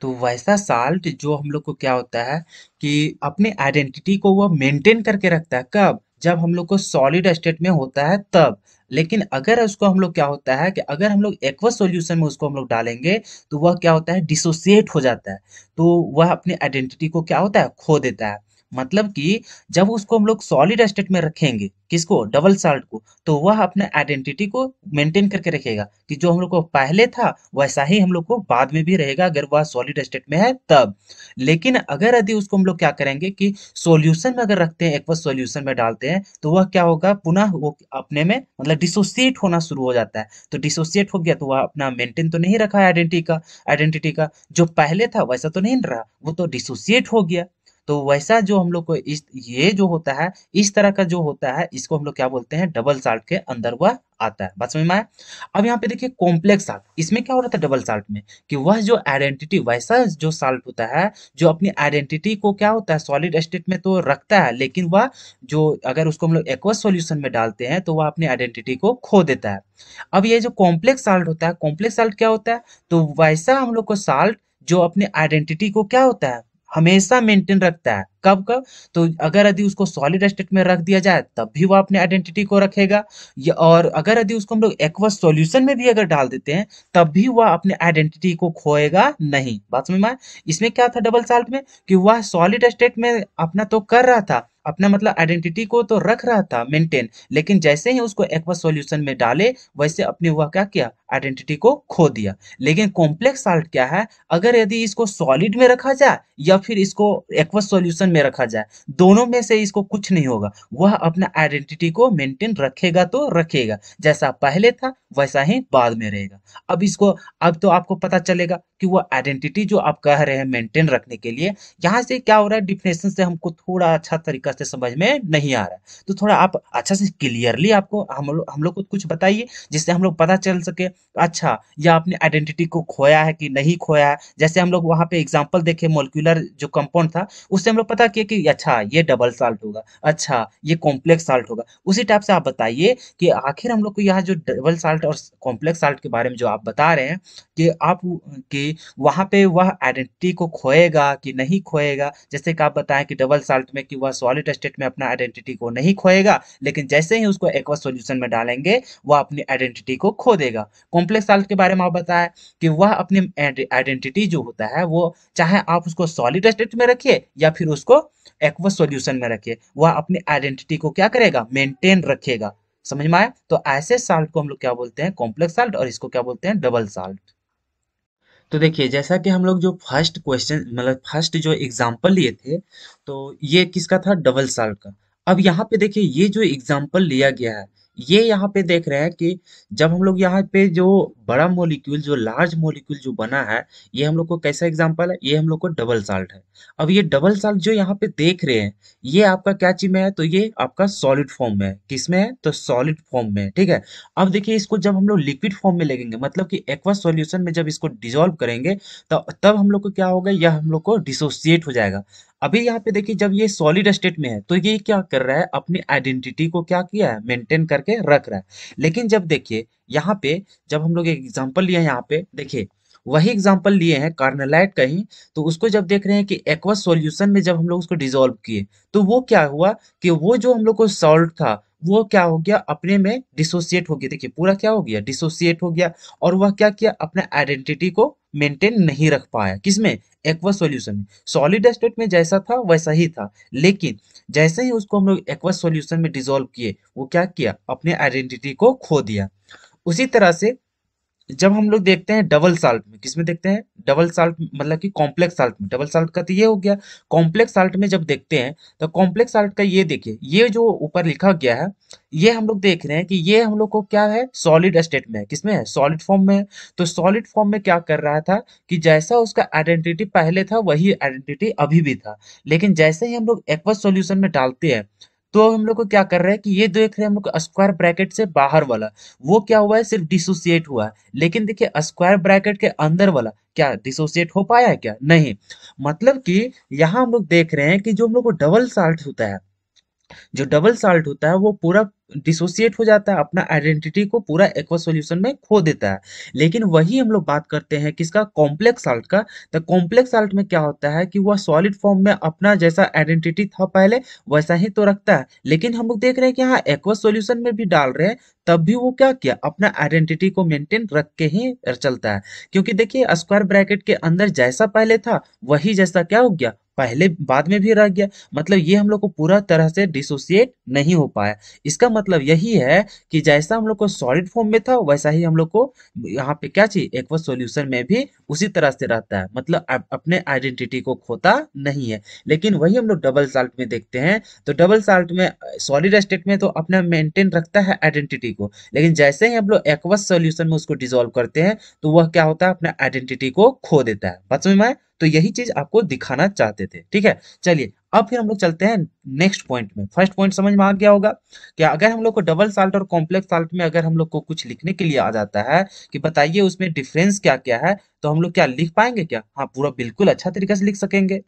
तो वैसा साल्ट जो हम लोग को क्या होता है कि अपने आइडेंटिटी को वह मेंटेन करके रखता है कब जब हम लोग को सॉलिड स्टेट में होता है तब लेकिन अगर उसको हम लोग क्या होता है कि अगर हम लोग एक्वा सॉल्यूशन में उसको हम लोग डालेंगे तो वह क्या होता है डिसोसिएट हो जाता है तो वह अपने आइडेंटिटी को क्या होता है खो देता है मतलब कि जब उसको हम लोग सॉलिड स्टेट में रखेंगे किसको डबल साल्ट को तो वह अपने आइडेंटिटी को मेंटेन करके रखेगा कि जो हम लोग को पहले था वैसा ही हम लोग को बाद में भी रहेगा अगर वह सॉलिड स्टेट में है तब लेकिन अगर यदि उसको हम लोग क्या करेंगे कि सॉल्यूशन में अगर रखते हैं एक बार सॉल्यूशन में डालते हैं तो वह क्या होगा पुनः वो अपने में मतलब डिसोसिएट होना शुरू हो जाता है तो डिसोसिएट हो गया तो वह अपना मेंटेन तो नहीं रखा आइडेंटिटी का आइडेंटिटी का जो पहले था वैसा तो नहीं रहा वो तो डिसोसिएट हो गया तो वैसा जो हम लोग को इस ये जो होता है इस तरह का जो होता है इसको हम लोग क्या बोलते हैं डबल साल्ट के अंदर वह आता है बात समझ में आया अब यहाँ पे देखिए कॉम्प्लेक्स साल्ट इसमें क्या हो रहा था डबल साल्ट में कि वह जो आइडेंटिटी वैसा जो साल्ट होता है जो अपनी आइडेंटिटी को क्या होता है सॉलिड स्टेट में तो रखता है लेकिन वह जो अगर उसको हम लोग एक्वस सोल्यूशन में डालते हैं तो वह अपनी आइडेंटिटी को खो देता है अब ये जो कॉम्प्लेक्स साल्ट होता है कॉम्प्लेक्स साल्ट क्या होता है तो वैसा हम लोग को साल्ट जो अपने आइडेंटिटी को क्या होता है हमेशा मेंटेन रखता है कब कब तो अगर यदि उसको सॉलिड स्टेट में रख दिया जाए तब भी वो अपने आइडेंटिटी को रखेगा और अगर यदि उसको हम लोग एक्वस सॉल्यूशन में भी अगर डाल देते हैं तब भी वह अपने आइडेंटिटी को खोएगा नहीं बात समझ में इसमें क्या था डबल साल्ट में कि वह सॉलिड स्टेट में अपना तो कर रहा था अपना मतलब आइडेंटिटी को तो रख रहा था मेंटेन लेकिन जैसे ही उसको एक्वस सॉल्यूशन में डाले वैसे अपने वह क्या किया आइडेंटिटी को खो दिया लेकिन कॉम्प्लेक्स साल्ट क्या है अगर यदि इसको सॉलिड में रखा जाए या फिर इसको एक्वस सॉल्यूशन में रखा जाए दोनों में से इसको कुछ नहीं होगा वह अपना आइडेंटिटी को मेंटेन रखेगा तो रखेगा जैसा पहले था वैसा ही बाद में रहेगा अब इसको अब तो आपको पता चलेगा कि वह आइडेंटिटी जो आप कह रहे हैं मेंटेन रखने के लिए यहाँ से क्या हो रहा है डिफिनेशन से हमको थोड़ा अच्छा तरीका से समझ में नहीं आ रहा है तो थोड़ा आप अच्छा से क्लियरली आपको हम लोग हम लोग को कुछ बताइए जिससे हम लोग पता चल सके अच्छा या अपनी आइडेंटिटी को खोया है कि नहीं खोया है जैसे हम लोग वहाँ पे एग्जाम्पल देखे मोलिकुलर जो कंपाउंड था उससे हम लोग पता किया कि अच्छा ये डबल साल्ट होगा अच्छा ये कॉम्प्लेक्स साल्ट होगा उसी टाइप से आप बताइए कि आखिर हम लोग को यहाँ जो डबल साल्ट और कॉम्प्लेक्स साल्ट के बारे में जो आप बता रहे हैं कि आप कि वहाँ पे वह आइडेंटिटी को खोएगा कि नहीं खोएगा जैसे कि आप बताएं कि डबल साल्ट में कि वह सॉलिड स्टेट में अपना आइडेंटिटी को नहीं खोएगा लेकिन जैसे ही उसको एक्वा सोल्यूशन में डालेंगे वह अपनी आइडेंटिटी को खो देगा कॉम्प्लेक्स साल्ट के बारे में आप बताया कि वह अपनी आइडेंटिटी जो होता है वो चाहे आप उसको सॉलिड स्टेट में रखिए या फिर उसको एक्वस सॉल्यूशन में रखिए वह अपनी आइडेंटिटी को क्या करेगा मेंटेन रखेगा समझ में आया तो ऐसे साल्ट को हम लोग क्या बोलते हैं कॉम्प्लेक्स साल्ट और इसको क्या बोलते हैं डबल साल्ट तो देखिए जैसा कि हम लोग जो फर्स्ट क्वेश्चन मतलब फर्स्ट जो एग्जाम्पल लिए थे तो ये किसका था डबल साल्ट का अब यहाँ पे देखिए ये जो एग्जाम्पल लिया गया है ये यहाँ पे देख रहे हैं कि जब हम लोग यहाँ पे जो बड़ा मोलिक्यूल जो लार्ज मोलिक्यूल जो बना है ये हम लोग को कैसा एग्जाम्पल है ये हम लोग को डबल साल्ट है अब ये डबल साल्ट जो यहाँ पे देख रहे हैं ये आपका क्या चीज में है तो ये आपका सॉलिड फॉर्म में है किसमें है तो सॉलिड फॉर्म में ठीक है अब देखिए इसको जब हम लोग लिक्विड फॉर्म में लगेंगे मतलब कि एक्वा सोल्यूशन में जब इसको डिजोल्व करेंगे तो तब हम लोग को क्या होगा यह हम लोग को डिसोसिएट हो जाएगा अभी यहाँ पे देखिए जब ये सॉलिड स्टेट में है तो ये क्या कर रहा है अपनी आइडेंटिटी को क्या किया है मेंटेन करके रख रहा है लेकिन जब देखिए यहाँ पे जब हम लोग एक एग्जाम्पल लिए यहाँ पे देखिए वही एग्जाम्पल लिए हैं कार्नलाइट का ही तो उसको जब देख रहे हैं कि एक्वा सॉल्यूशन में जब हम लोग उसको डिजोल्व किए तो वो क्या हुआ कि वो जो हम लोग को सॉल्ट था वो क्या हो गया अपने में डिसोसिएट हो गया देखिए पूरा क्या हो गया डिसोसिएट हो गया और वह क्या किया अपने आइडेंटिटी को मेंटेन नहीं रख पाया किसमें एक्वा सॉल्यूशन में सॉलिड स्टेट में जैसा था वैसा ही था लेकिन जैसे ही उसको हम लोग एक्वा सॉल्यूशन में डिजोल्व किए वो क्या किया अपने आइडेंटिटी को खो दिया उसी तरह से जब हम लोग देखते हैं डबल साल्ट में किसमें देखते हैं डबल साल्ट मतलब कि कॉम्प्लेक्स साल्ट में डबल साल्ट का तो ये हो गया कॉम्प्लेक्स साल्ट में जब देखते हैं तो कॉम्प्लेक्स साल्ट का ये देखिए ये जो ऊपर लिखा गया है ये हम लोग देख रहे हैं कि ये हम लोग को क्या है सॉलिड स्टेट में है किसमें है सॉलिड फॉर्म में है तो सॉलिड फॉर्म में क्या कर रहा था कि जैसा उसका आइडेंटिटी पहले था वही आइडेंटिटी अभी भी था लेकिन जैसे ही हम लोग एक्वस सोल्यूशन में डालते हैं तो हम लोग को क्या कर रहे हैं कि ये देख रहे हैं हम लोग स्क्वायर ब्रैकेट से बाहर वाला वो क्या हुआ है सिर्फ डिसोसिएट हुआ है लेकिन देखिए स्क्वायर ब्रैकेट के अंदर वाला क्या डिसोसिएट हो पाया है क्या नहीं मतलब कि यहाँ हम लोग देख रहे हैं कि जो हम लोग को डबल साल्ट होता है जो डबल साल्ट होता है वो पूरा डिसोसिएट हो जाता है अपना आइडेंटिटी को पूरा एक्वा सोल्यूशन में खो देता है लेकिन वही हम लोग बात करते हैं किसका कॉम्प्लेक्स साल्ट का तो कॉम्प्लेक्स साल्ट में क्या होता है कि वह सॉलिड फॉर्म में अपना जैसा आइडेंटिटी था पहले वैसा ही तो रखता है लेकिन हम लोग देख रहे हैं कि हाँ एक्वा सोल्यूशन में भी डाल रहे हैं तब भी वो क्या किया अपना आइडेंटिटी को मेंटेन रख के ही चलता है क्योंकि देखिए स्क्वायर ब्रैकेट के अंदर जैसा पहले था वही जैसा क्या हो गया पहले बाद में भी रह गया मतलब ये हम लोग को पूरा तरह से डिसोसिएट नहीं हो पाया इसका मतलब यही है कि जैसा हम लोग को सॉलिड फॉर्म में था वैसा ही हम लोग को यहाँ पे क्या चाहिए एक्वस सोल्यूशन में भी उसी तरह से रहता है मतलब अपने आइडेंटिटी को खोता नहीं है लेकिन वही हम लोग डबल साल्ट में देखते हैं तो डबल साल्ट में सॉलिड स्टेट में तो अपना मेंटेन रखता है आइडेंटिटी को लेकिन जैसे ही हम लोग एक्वस सोल्यूशन में उसको डिजोल्व करते हैं तो वह क्या होता है अपने आइडेंटिटी को खो देता है बात समझ में तो यही चीज आपको दिखाना चाहते थे ठीक है चलिए अब फिर हम लोग चलते हैं नेक्स्ट पॉइंट में फर्स्ट पॉइंट समझ में आ गया होगा कि अगर हम लोग को डबल साल्ट और कॉम्प्लेक्स साल्ट में अगर हम लोग को कुछ लिखने के लिए आ जाता है कि बताइए उसमें डिफरेंस क्या क्या है तो हम लोग क्या लिख पाएंगे क्या हाँ पूरा बिल्कुल अच्छा तरीके से लिख सकेंगे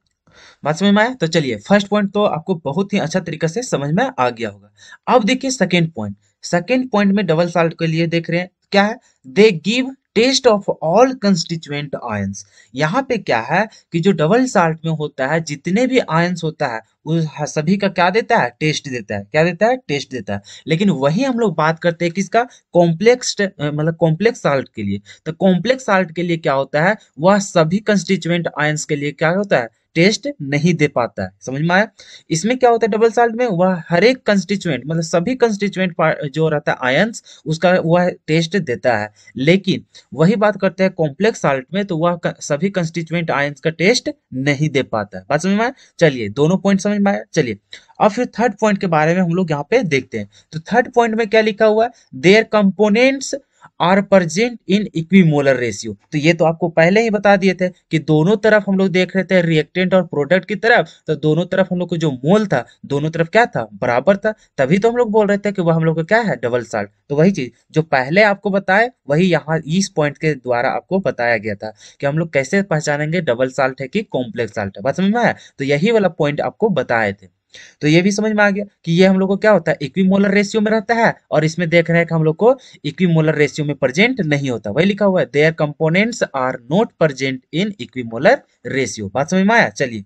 बात समझ में आया तो चलिए फर्स्ट पॉइंट तो आपको बहुत ही अच्छा तरीके से समझ में आ गया होगा अब देखिए सेकेंड पॉइंट सेकेंड पॉइंट में डबल साल्ट के लिए देख रहे हैं क्या है they give test of all constituent ions यहाँ पे क्या है कि जो डबल साल्ट में होता है जितने भी आयंस होता है उस सभी का क्या देता है टेस्ट देता है क्या देता है टेस्ट देता है लेकिन वही हम लोग बात करते हैं किसका कॉम्प्लेक्स मतलब कॉम्प्लेक्स साल्ट के लिए तो कॉम्प्लेक्स साल्ट के लिए क्या होता है वह सभी कंस्टिट्यूएंट आयंस के लिए क्या होता है टेस्ट नहीं दे पाता है समझ में आया इसमें क्या होता है डबल साल्ट में वह हर एक कंस्टिट्यूएंट मतलब सभी कंस्टिट्यूएंट जो रहता है आयंस उसका वह टेस्ट देता है लेकिन वही बात करते हैं कॉम्प्लेक्स साल्ट में तो वह सभी कंस्टिट्यूएंट आयंस का टेस्ट नहीं दे पाता है बात समझ में आया चलिए दोनों पॉइंट समझ में आया चलिए अब फिर थर्ड पॉइंट के बारे में हम लोग यहाँ पे देखते हैं तो थर्ड पॉइंट में क्या लिखा हुआ है their components are present in equimolar ratio तो ये तो आपको पहले ही बता दिए थे कि दोनों तरफ हम लोग देख रहे थे रिएक्टेंट और प्रोडक्ट की तरफ तो दोनों तरफ हम लोग को जो मोल था दोनों तरफ क्या था बराबर था तभी तो हम लोग बोल रहे थे कि वह हम लोग का क्या है डबल साल्ट तो वही चीज जो पहले आपको बताए वही यहाँ इस पॉइंट के द्वारा आपको बताया गया था कि हम लोग कैसे पहचानेंगे डबल साल्ट है कि कॉम्प्लेक्स साल्ट है बस समझ में आया तो यही वाला पॉइंट आपको बताए थे तो ये भी समझ में आ गया कि ये हम लोग को क्या होता है इक्वीमोलर रेशियो में रहता है और इसमें देख रहे हैं कि हम लोग को इक्वीमोलर रेशियो में प्रेजेंट नहीं होता वही लिखा हुआ है their components are not present in molar ratio बात समझ में आया चलिए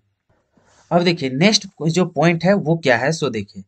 अब देखिए नेक्स्ट जो पॉइंट है वो क्या है सो देखिए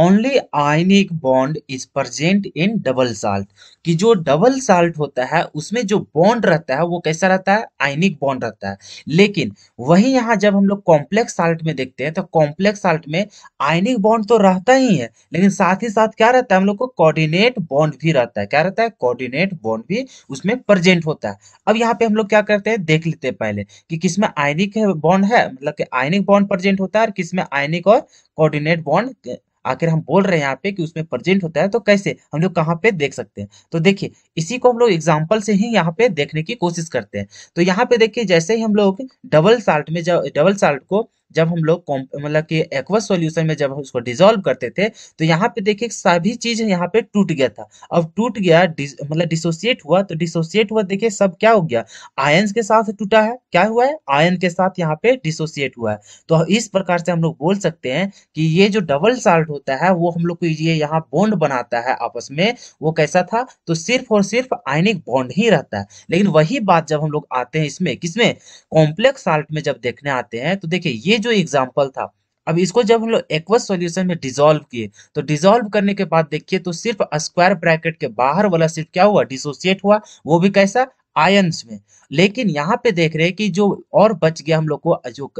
only ionic bond is present in double salt कि जो डबल साल्ट होता है उसमें जो बॉन्ड रहता है वो कैसा रहता है आयनिक बॉन्ड रहता है लेकिन वही यहाँ जब हम लोग कॉम्प्लेक्स साल्ट में देखते हैं तो कॉम्प्लेक्स साल्ट में आयनिक बॉन्ड तो रहता ही है लेकिन साथ ही साथ क्या रहता है हम लोग को कॉर्डिनेट बॉन्ड भी रहता है क्या रहता है कॉर्डिनेट बॉन्ड भी उसमें प्रजेंट होता है अब यहाँ पे हम लोग क्या करते हैं देख लेते हैं पहले कि किसमें आयनिक बॉन्ड है मतलब कि आयनिक बॉन्ड प्रजेंट होता है और किसमें आयनिक और कोऑर्डिनेट बॉन्ड आखिर हम बोल रहे हैं यहाँ पे कि उसमें प्रेजेंट होता है तो कैसे हम लोग कहाँ पे देख सकते हैं तो देखिए इसी को हम लोग एग्जाम्पल से ही यहाँ पे देखने की कोशिश करते हैं तो यहाँ पे देखिए जैसे ही हम लोग डबल साल्ट में जब डबल साल्ट को जब हम लोग मतलब कि एक्वा सॉल्यूशन में जब हम उसको डिजोल्व करते थे तो यहाँ पे देखिए सभी चीज यहाँ पे टूट गया था अब टूट गया मतलब डिसोसिएट हुआ तो डिसोसिएट हुआ देखिए सब क्या हो गया आयन के साथ टूटा है क्या हुआ है आयन के साथ यहाँ पे डिसोसिएट हुआ है तो इस प्रकार से हम लोग बोल सकते हैं कि ये जो डबल साल्ट होता है वो हम लोग को ये यहाँ बॉन्ड बनाता है आपस में वो कैसा था तो सिर्फ और सिर्फ आयनिक बॉन्ड ही रहता है लेकिन वही बात जब हम लोग आते हैं इसमें किसमें कॉम्प्लेक्स साल्ट में जब देखने आते हैं तो देखिये ये जो एग्जाम्पल था अब इसको जब हम लोग एक्वस सॉल्यूशन में डिजोल्व किए तो डिजोल्व करने के बाद देखिए तो सिर्फ स्क्वायर ब्रैकेट के बाहर वाला सिर्फ क्या हुआ डिसोसिएट हुआ वो भी कैसा आयंस में लेकिन यहाँ पे देख रहे हैं कि जो और बच गया हम लोग को जो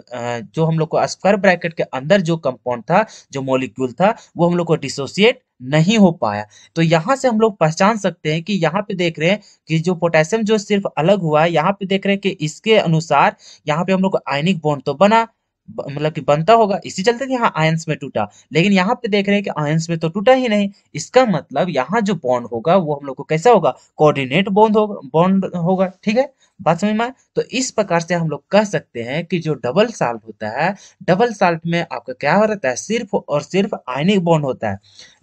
जो हम लोग को स्क्वायर ब्रैकेट के अंदर जो कंपाउंड था जो मॉलिक्यूल था वो हम लोग को डिसोसिएट नहीं हो पाया तो यहाँ से हम लोग पहचान सकते हैं कि यहाँ पे देख रहे हैं कि जो पोटेशियम जो सिर्फ अलग हुआ है यहाँ पे देख रहे हैं कि इसके अनुसार यहाँ पे हम लोग को आयनिक बॉन्ड तो बना मतलब कि बनता होगा इसी चलते कि यहाँ आयंस में टूटा लेकिन यहाँ पे देख रहे हैं कि आयंस में तो टूटा ही नहीं इसका मतलब यहाँ जो बॉन्ड होगा वो हम लोग को कैसा होगा कोऑर्डिनेट बॉन्ड होगा बॉन्ड होगा ठीक है बात समझ में तो इस प्रकार से हम लोग कह सकते हैं कि जो डबल साल्ट होता है डबल साल्ट में आपका क्या हो रहता है सिर्फ और सिर्फ आयनिक बॉन्ड होता है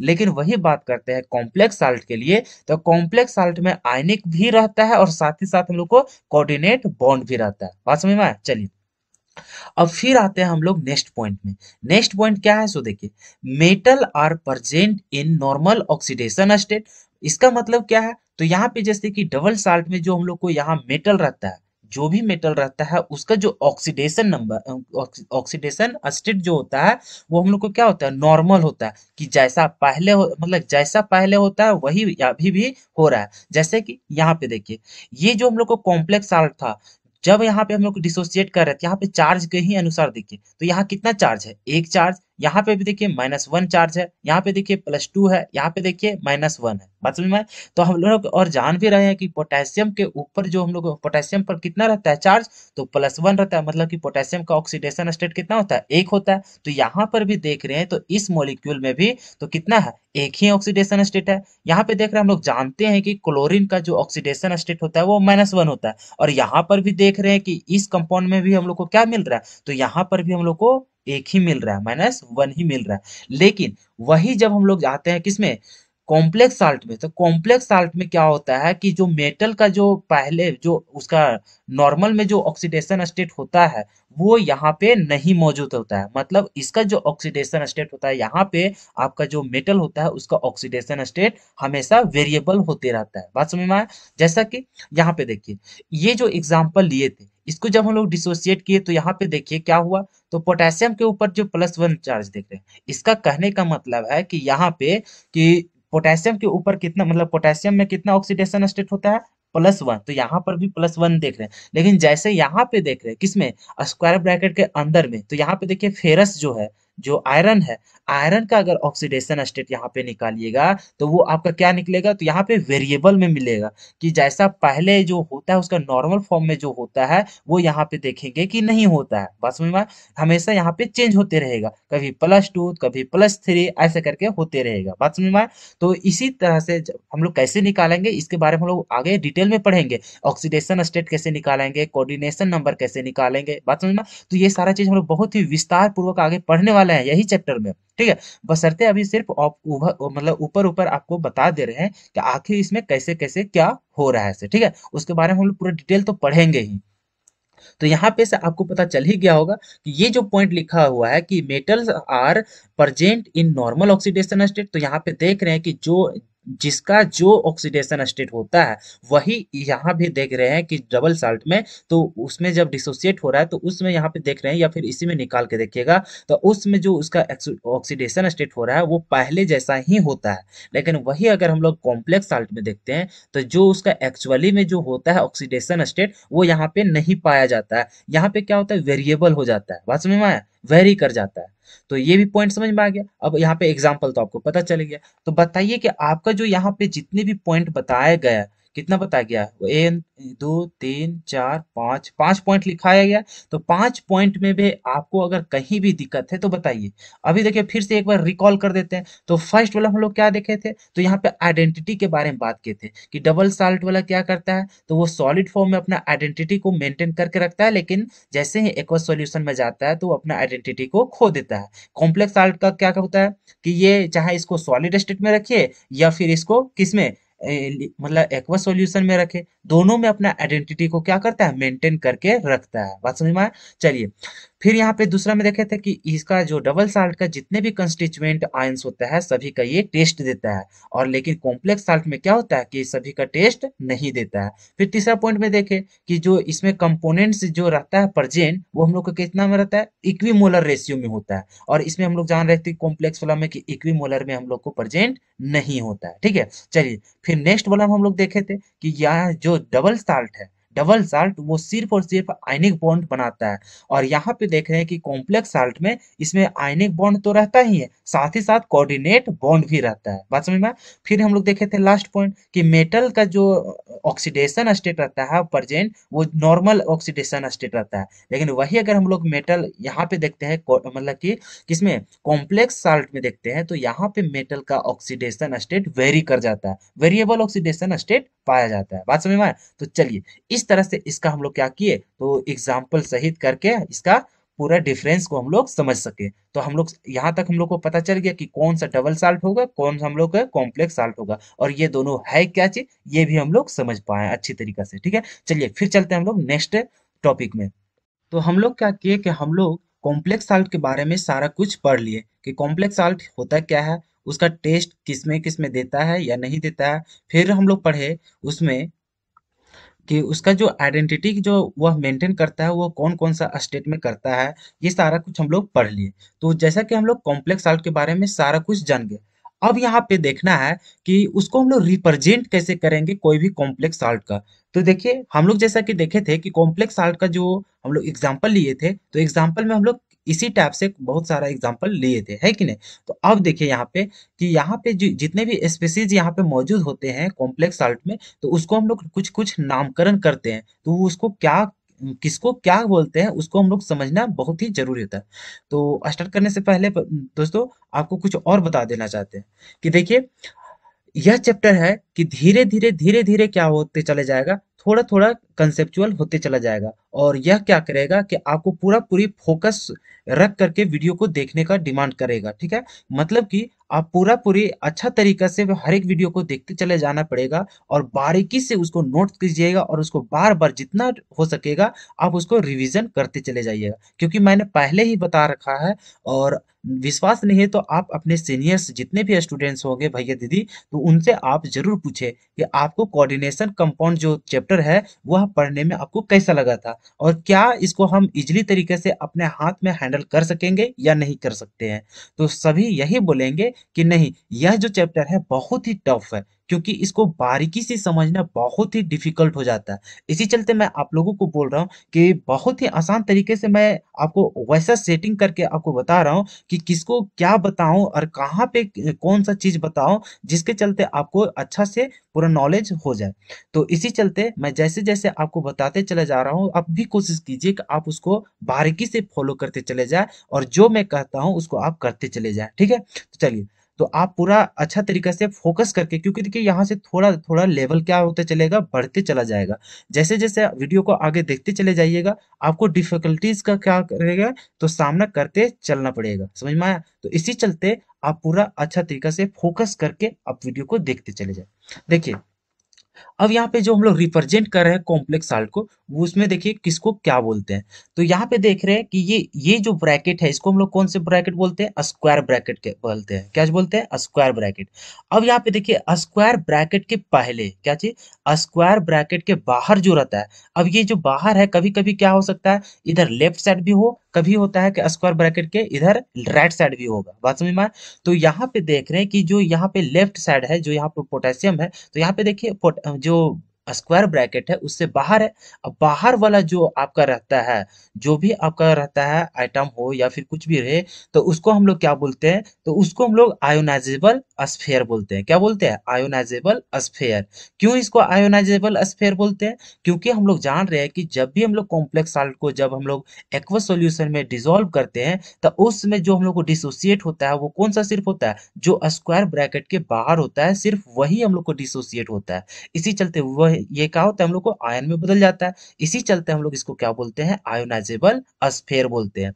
लेकिन वही बात करते हैं कॉम्प्लेक्स साल्ट के लिए तो कॉम्प्लेक्स साल्ट में आयनिक भी रहता है और साथ ही साथ हम लोग को कोऑर्डिनेट बॉन्ड भी रहता है बात समझ में चलिए अब फिर आते हैं हम लोग नेक्स्ट पॉइंट में नेक्स्ट पॉइंट क्या है सो देखिए metal are present in normal oxidation state इसका मतलब क्या है तो यहाँ पे जैसे कि डबल साल्ट में जो हम लोग को यहाँ मेटल रहता है जो भी मेटल रहता है उसका जो ऑक्सीडेशन नंबर ऑक्सीडेशन स्टेट जो होता है वो हम लोग को क्या होता है नॉर्मल होता है कि जैसा पहले मतलब जैसा पहले होता है वही अभी भी हो रहा है जैसे कि यहाँ पे देखिए ये जो हम लोग को कॉम्प्लेक्स साल्ट था जब यहाँ पे हम लोग डिसोसिएट कर रहे थे तो यहाँ पे चार्ज के ही अनुसार देखिए तो यहाँ कितना चार्ज है एक चार्ज यहाँ पे भी देखिए माइनस वन चार्ज है यहाँ पे देखिए प्लस टू है यहाँ पे देखिए माइनस वन है बात समझ में तो हम लोग और जान भी रहे हैं कि पोटेशियम के ऊपर जो हम लोग पोटेशियम पर कितना रहता है चार्ज तो प्लस वन रहता है मतलब कि पोटेशियम का ऑक्सीडेशन स्टेट कितना होता है एक होता है तो यहाँ पर भी देख रहे हैं तो इस मोलिक्यूल में भी तो कितना है एक ही ऑक्सीडेशन स्टेट है यहाँ पे देख रहे हैं हम लोग जानते हैं कि क्लोरीन का जो ऑक्सीडेशन स्टेट होता है वो माइनस वन होता है और यहाँ पर भी देख रहे हैं कि इस कंपाउंड में भी हम लोग को क्या मिल रहा है तो यहाँ पर भी हम लोग को एक ही मिल रहा है माइनस वन ही मिल रहा है लेकिन वही जब हम लोग जाते हैं किसमें कॉम्प्लेक्स साल्ट में तो कॉम्प्लेक्स साल्ट में क्या होता है कि जो मेटल का जो पहले जो उसका नॉर्मल में जो ऑक्सीडेशन स्टेट होता है वो यहाँ पे नहीं मौजूद होता है मतलब इसका जो ऑक्सीडेशन स्टेट होता है यहाँ पे आपका जो मेटल होता है उसका ऑक्सीडेशन स्टेट हमेशा वेरिएबल होते रहता है बात समझ में आया जैसा कि यहाँ पे देखिए ये जो एग्जाम्पल लिए थे इसको जब हम लोग डिसोसिएट किए तो यहाँ पे देखिए क्या हुआ तो पोटेशियम के ऊपर जो प्लस वन चार्ज देख रहे हैं इसका कहने का मतलब है कि यहाँ पे कि पोटेशियम के ऊपर कितना मतलब पोटेशियम में कितना ऑक्सीडेशन स्टेट होता है प्लस वन तो यहाँ पर भी प्लस वन देख रहे हैं लेकिन जैसे यहाँ पे देख रहे हैं किसमें स्क्वायर ब्रैकेट के अंदर में तो यहाँ पे देखिए फेरस जो है जो आयरन है आयरन का अगर ऑक्सीडेशन स्टेट यहाँ पे निकालिएगा तो वो आपका क्या निकलेगा तो यहाँ पे वेरिएबल में मिलेगा कि जैसा पहले जो होता है उसका नॉर्मल फॉर्म में जो होता है वो यहाँ पे देखेंगे कि नहीं होता है बस में हमेशा यहाँ पे चेंज होते रहेगा कभी प्लस टू कभी प्लस थ्री ऐसे करके होते रहेगा बात समझ में तो इसी तरह से हम लोग कैसे निकालेंगे इसके बारे में हम लोग आगे डिटेल में पढ़ेंगे ऑक्सीडेशन स्टेट कैसे निकालेंगे कोऑर्डिनेशन नंबर कैसे निकालेंगे बस में तो ये सारा चीज हम लोग बहुत ही विस्तार पूर्वक आगे पढ़ने वाले वाले हैं यही चैप्टर में ठीक है बसरते अभी सिर्फ मतलब ऊपर ऊपर आपको बता दे रहे हैं कि आखिर इसमें कैसे कैसे क्या हो रहा है ठीक है उसके बारे में हम लोग पूरा डिटेल तो पढ़ेंगे ही तो यहाँ पे से आपको पता चल ही गया होगा कि ये जो पॉइंट लिखा हुआ है कि metals are present in normal oxidation state तो यहाँ पे देख रहे हैं कि जो जिसका जो ऑक्सीडेशन स्टेट होता है वही यहाँ भी देख रहे हैं कि डबल साल्ट में तो उसमें जब डिसोसिएट हो रहा है तो उसमें यहाँ पे देख रहे हैं या फिर इसी में निकाल के देखिएगा तो उसमें जो उसका ऑक्सीडेशन स्टेट हो रहा है वो पहले जैसा ही होता है लेकिन वही अगर हम लोग कॉम्प्लेक्स साल्ट में देखते हैं तो जो उसका एक्चुअली में जो होता है ऑक्सीडेशन स्टेट वो यहाँ पे नहीं पाया जाता है यहाँ पे क्या होता है वेरिएबल हो जाता है बात समझ में आया वेरी कर जाता है तो ये भी पॉइंट समझ में आ गया अब यहाँ पे एग्जाम्पल तो आपको पता चल गया तो बताइए कि आपका जो यहाँ पे जितने भी पॉइंट बताया गया कितना बताया गया एन दो तीन चार पाँच पाँच पॉइंट लिखाया गया तो पाँच पॉइंट में भी आपको अगर कहीं भी दिक्कत है तो बताइए अभी देखिए फिर से एक बार रिकॉल कर देते हैं तो फर्स्ट वाला हम लोग क्या देखे थे तो यहाँ पे आइडेंटिटी के बारे में बात किए थे कि डबल साल्ट वाला क्या करता है तो वो सॉलिड फॉर्म में अपना आइडेंटिटी को मेंटेन करके रखता है लेकिन जैसे ही एक सोल्यूशन में जाता है तो वो अपना आइडेंटिटी को खो देता है कॉम्प्लेक्स साल्ट का क्या होता है कि ये चाहे इसको सॉलिड स्टेट में रखिए या फिर इसको किसमें मतलब एक्वा सॉल्यूशन में रखे दोनों में अपना आइडेंटिटी को क्या करता है मेंटेन करके रखता है बात समझ में आया चलिए फिर यहाँ पे दूसरा में देखे थे कि इसका जो डबल साल्ट का जितने भी कंस्टिट्यूएंट आयंस होता है सभी का ये टेस्ट देता है और लेकिन कॉम्प्लेक्स साल्ट में क्या होता है कि सभी का टेस्ट नहीं देता है फिर तीसरा पॉइंट में देखे कि जो इसमें कंपोनेंट्स जो रहता है प्रजेंट वो हम लोग का कितना में रहता है इक्वीमोलर रेशियो में होता है और इसमें हम लोग जान रहे थे कॉम्प्लेक्स वाला में कि इक्वीमोलर में हम लोग को प्रजेंट नहीं होता है ठीक है चलिए फिर नेक्स्ट वाला हम लोग देखे थे कि यह जो डबल साल्ट है डबल साल्ट वो सिर्फ और सिर्फ आयनिक बॉन्ड बनाता है और यहाँ पे देख रहे हैं कि कॉम्प्लेक्स साल्ट में इसमें आयनिक बॉन्ड तो रहता ही है साथ ही साथ कोऑर्डिनेट बॉन्ड भी रहता है बात समझ में फिर हम लोग देखे थे लास्ट पॉइंट कि मेटल का जो ऑक्सीडेशन स्टेट रहता है प्रजेंट वो नॉर्मल ऑक्सीडेशन स्टेट रहता है लेकिन वही अगर हम लोग मेटल यहाँ पे देखते हैं मतलब कि किसमें कॉम्प्लेक्स साल्ट में देखते हैं तो यहाँ पे मेटल का ऑक्सीडेशन स्टेट वेरी कर जाता है वेरिएबल ऑक्सीडेशन स्टेट पाया जाता है बात समझ में तो चलिए इस इस तरह से इसका हम लोग क्या किए तो एग्जाम्पल सहित करके इसका पूरा डिफरेंस को हम लोग समझ सके तो हम लोग यहाँ तक हम लोग को पता चल गया कि कौन सा डबल साल्ट होगा कौन सा हम लोग का कॉम्प्लेक्स साल्ट होगा और ये दोनों है क्या चीज ये भी हम लोग समझ पाए अच्छी तरीका से ठीक है चलिए फिर चलते हैं हम लोग नेक्स्ट टॉपिक में तो हम लोग क्या किए कि हम लोग कॉम्प्लेक्स साल्ट के बारे में सारा कुछ पढ़ लिए कि कॉम्प्लेक्स साल्ट होता क्या है उसका टेस्ट किसमें किसमें देता है या नहीं देता है फिर हम लोग पढ़े उसमें कि उसका जो आइडेंटिटी जो वह मेंटेन करता है वो कौन कौन सा स्टेट में करता है ये सारा कुछ हम लोग पढ़ लिए तो जैसा कि हम लोग कॉम्प्लेक्स आर्ट के बारे में सारा कुछ जान गए अब यहाँ पे देखना है कि उसको हम लोग रिप्रेजेंट कैसे करेंगे कोई भी कॉम्प्लेक्स साल्ट का तो देखिए हम लोग जैसा कि देखे थे कि कॉम्प्लेक्स साल्ट का जो हम लोग एग्जाम्पल लिए थे तो एग्जाम्पल में हम लोग इसी टाइप से बहुत सारा एग्जाम्पल लिए थे है कि नहीं तो अब देखिए यहाँ पे कि यहाँ पे जितने भी स्पेसीज यहाँ पे मौजूद होते हैं कॉम्प्लेक्स साल्ट में तो उसको हम लोग कुछ कुछ नामकरण करते हैं तो उसको क्या किसको क्या बोलते हैं उसको हम लोग समझना बहुत ही जरूरी होता है तो स्टार्ट करने से पहले दोस्तों आपको कुछ और बता देना चाहते हैं कि देखिए यह चैप्टर है कि धीरे धीरे धीरे धीरे क्या होते चले जाएगा थोड़ा थोड़ा कंसेप्चुअल होते चला जाएगा और यह क्या करेगा कि आपको पूरा पूरी फोकस रख करके वीडियो को देखने का डिमांड करेगा ठीक है मतलब कि आप पूरा पूरी अच्छा तरीका से हर एक वीडियो को देखते चले जाना पड़ेगा और बारीकी से उसको नोट कीजिएगा और उसको बार बार जितना हो सकेगा आप उसको रिवीजन करते चले जाइएगा क्योंकि मैंने पहले ही बता रखा है और विश्वास नहीं है तो आप अपने सीनियर्स जितने भी स्टूडेंट्स होंगे भैया दीदी तो उनसे आप जरूर पूछे कि आपको कोऑर्डिनेशन कंपाउंड जो चैप्टर है वह पढ़ने में आपको कैसा लगा था और क्या इसको हम इजली तरीके से अपने हाथ में हैंडल कर सकेंगे या नहीं कर सकते हैं तो सभी यही बोलेंगे कि नहीं यह जो चैप्टर है बहुत ही टफ है क्योंकि इसको बारीकी से समझना बहुत ही डिफिकल्ट हो जाता है इसी चलते मैं आप लोगों को बोल रहा हूँ कि बहुत ही आसान तरीके से मैं आपको वैसा सेटिंग करके आपको बता रहा हूँ कि किसको क्या बताऊँ और कहाँ पे कौन सा चीज़ बताऊँ जिसके चलते आपको अच्छा से पूरा नॉलेज हो जाए तो इसी चलते मैं जैसे जैसे आपको बताते चले जा रहा हूँ आप भी कोशिश कीजिए कि आप उसको बारीकी से फॉलो करते चले जाए और जो मैं कहता हूँ उसको आप करते चले जाए ठीक है तो चलिए तो आप पूरा अच्छा तरीके से फोकस करके क्योंकि देखिए यहाँ से थोड़ा थोड़ा लेवल क्या होते चलेगा बढ़ते चला जाएगा जैसे जैसे वीडियो को आगे देखते चले जाइएगा आपको डिफिकल्टीज का क्या करेगा तो सामना करते चलना पड़ेगा समझ में आया तो इसी चलते आप पूरा अच्छा तरीका से फोकस करके आप वीडियो को देखते चले जाए देखिए अब यहाँ पे जो हम लोग रिप्रेजेंट कर रहे हैं कॉम्प्लेक्स साल्ट को उसमें देखिए किसको क्या बोलते हैं तो यहाँ पे देख रहे हैं कि ये ये जो ब्रैकेट है इसको हम लोग कौन से ब्रैकेट बोलते हैं स्क्वायर ब्रैकेट के बोलते हैं क्या बोलते हैं स्क्वायर ब्रैकेट अब यहाँ पे देखिए स्क्वायर ब्रैकेट के पहले क्या चीज स्क्वायर ब्रैकेट के बाहर जो रहता है अब ये जो बाहर है कभी कभी क्या हो सकता है इधर लेफ्ट साइड भी हो कभी होता है कि स्क्वायर ब्रैकेट के इधर राइट साइड भी होगा बात समझ में तो यहाँ पे देख रहे हैं कि जो यहाँ पे लेफ्ट साइड है जो यहाँ पे पोटेशियम है तो यहाँ पे देखिए जो स्क्वायर ब्रैकेट है उससे बाहर है अब बाहर वाला जो आपका रहता है जो भी आपका रहता है आइटम हो या फिर कुछ भी रहे तो उसको हम लोग क्या बोलते हैं तो उसको हम लोग आयोनाइजेबल अस्फेयर बोलते हैं क्या बोलते हैं आयोनाइजेबल अस्फेयर क्यों इसको आयोनाइजेबल अस्फेयर बोलते हैं क्योंकि हम लोग जान रहे हैं कि जब भी हम लोग कॉम्प्लेक्स साल्ट को जब हम लोग एक्व सोल्यूशन में डिजोल्व करते हैं तो उसमें जो हम लोग को डिसोसिएट होता है वो कौन सा सिर्फ होता है जो स्क्वायर ब्रैकेट के बाहर होता है सिर्फ वही हम लोग को डिसोसिएट होता है इसी चलते वह ये क्या होता है हम लोग को आयन में बदल जाता है इसी चलते हम लोग इसको क्या बोलते हैं आयोनाइजेबल अस्फेयर बोलते हैं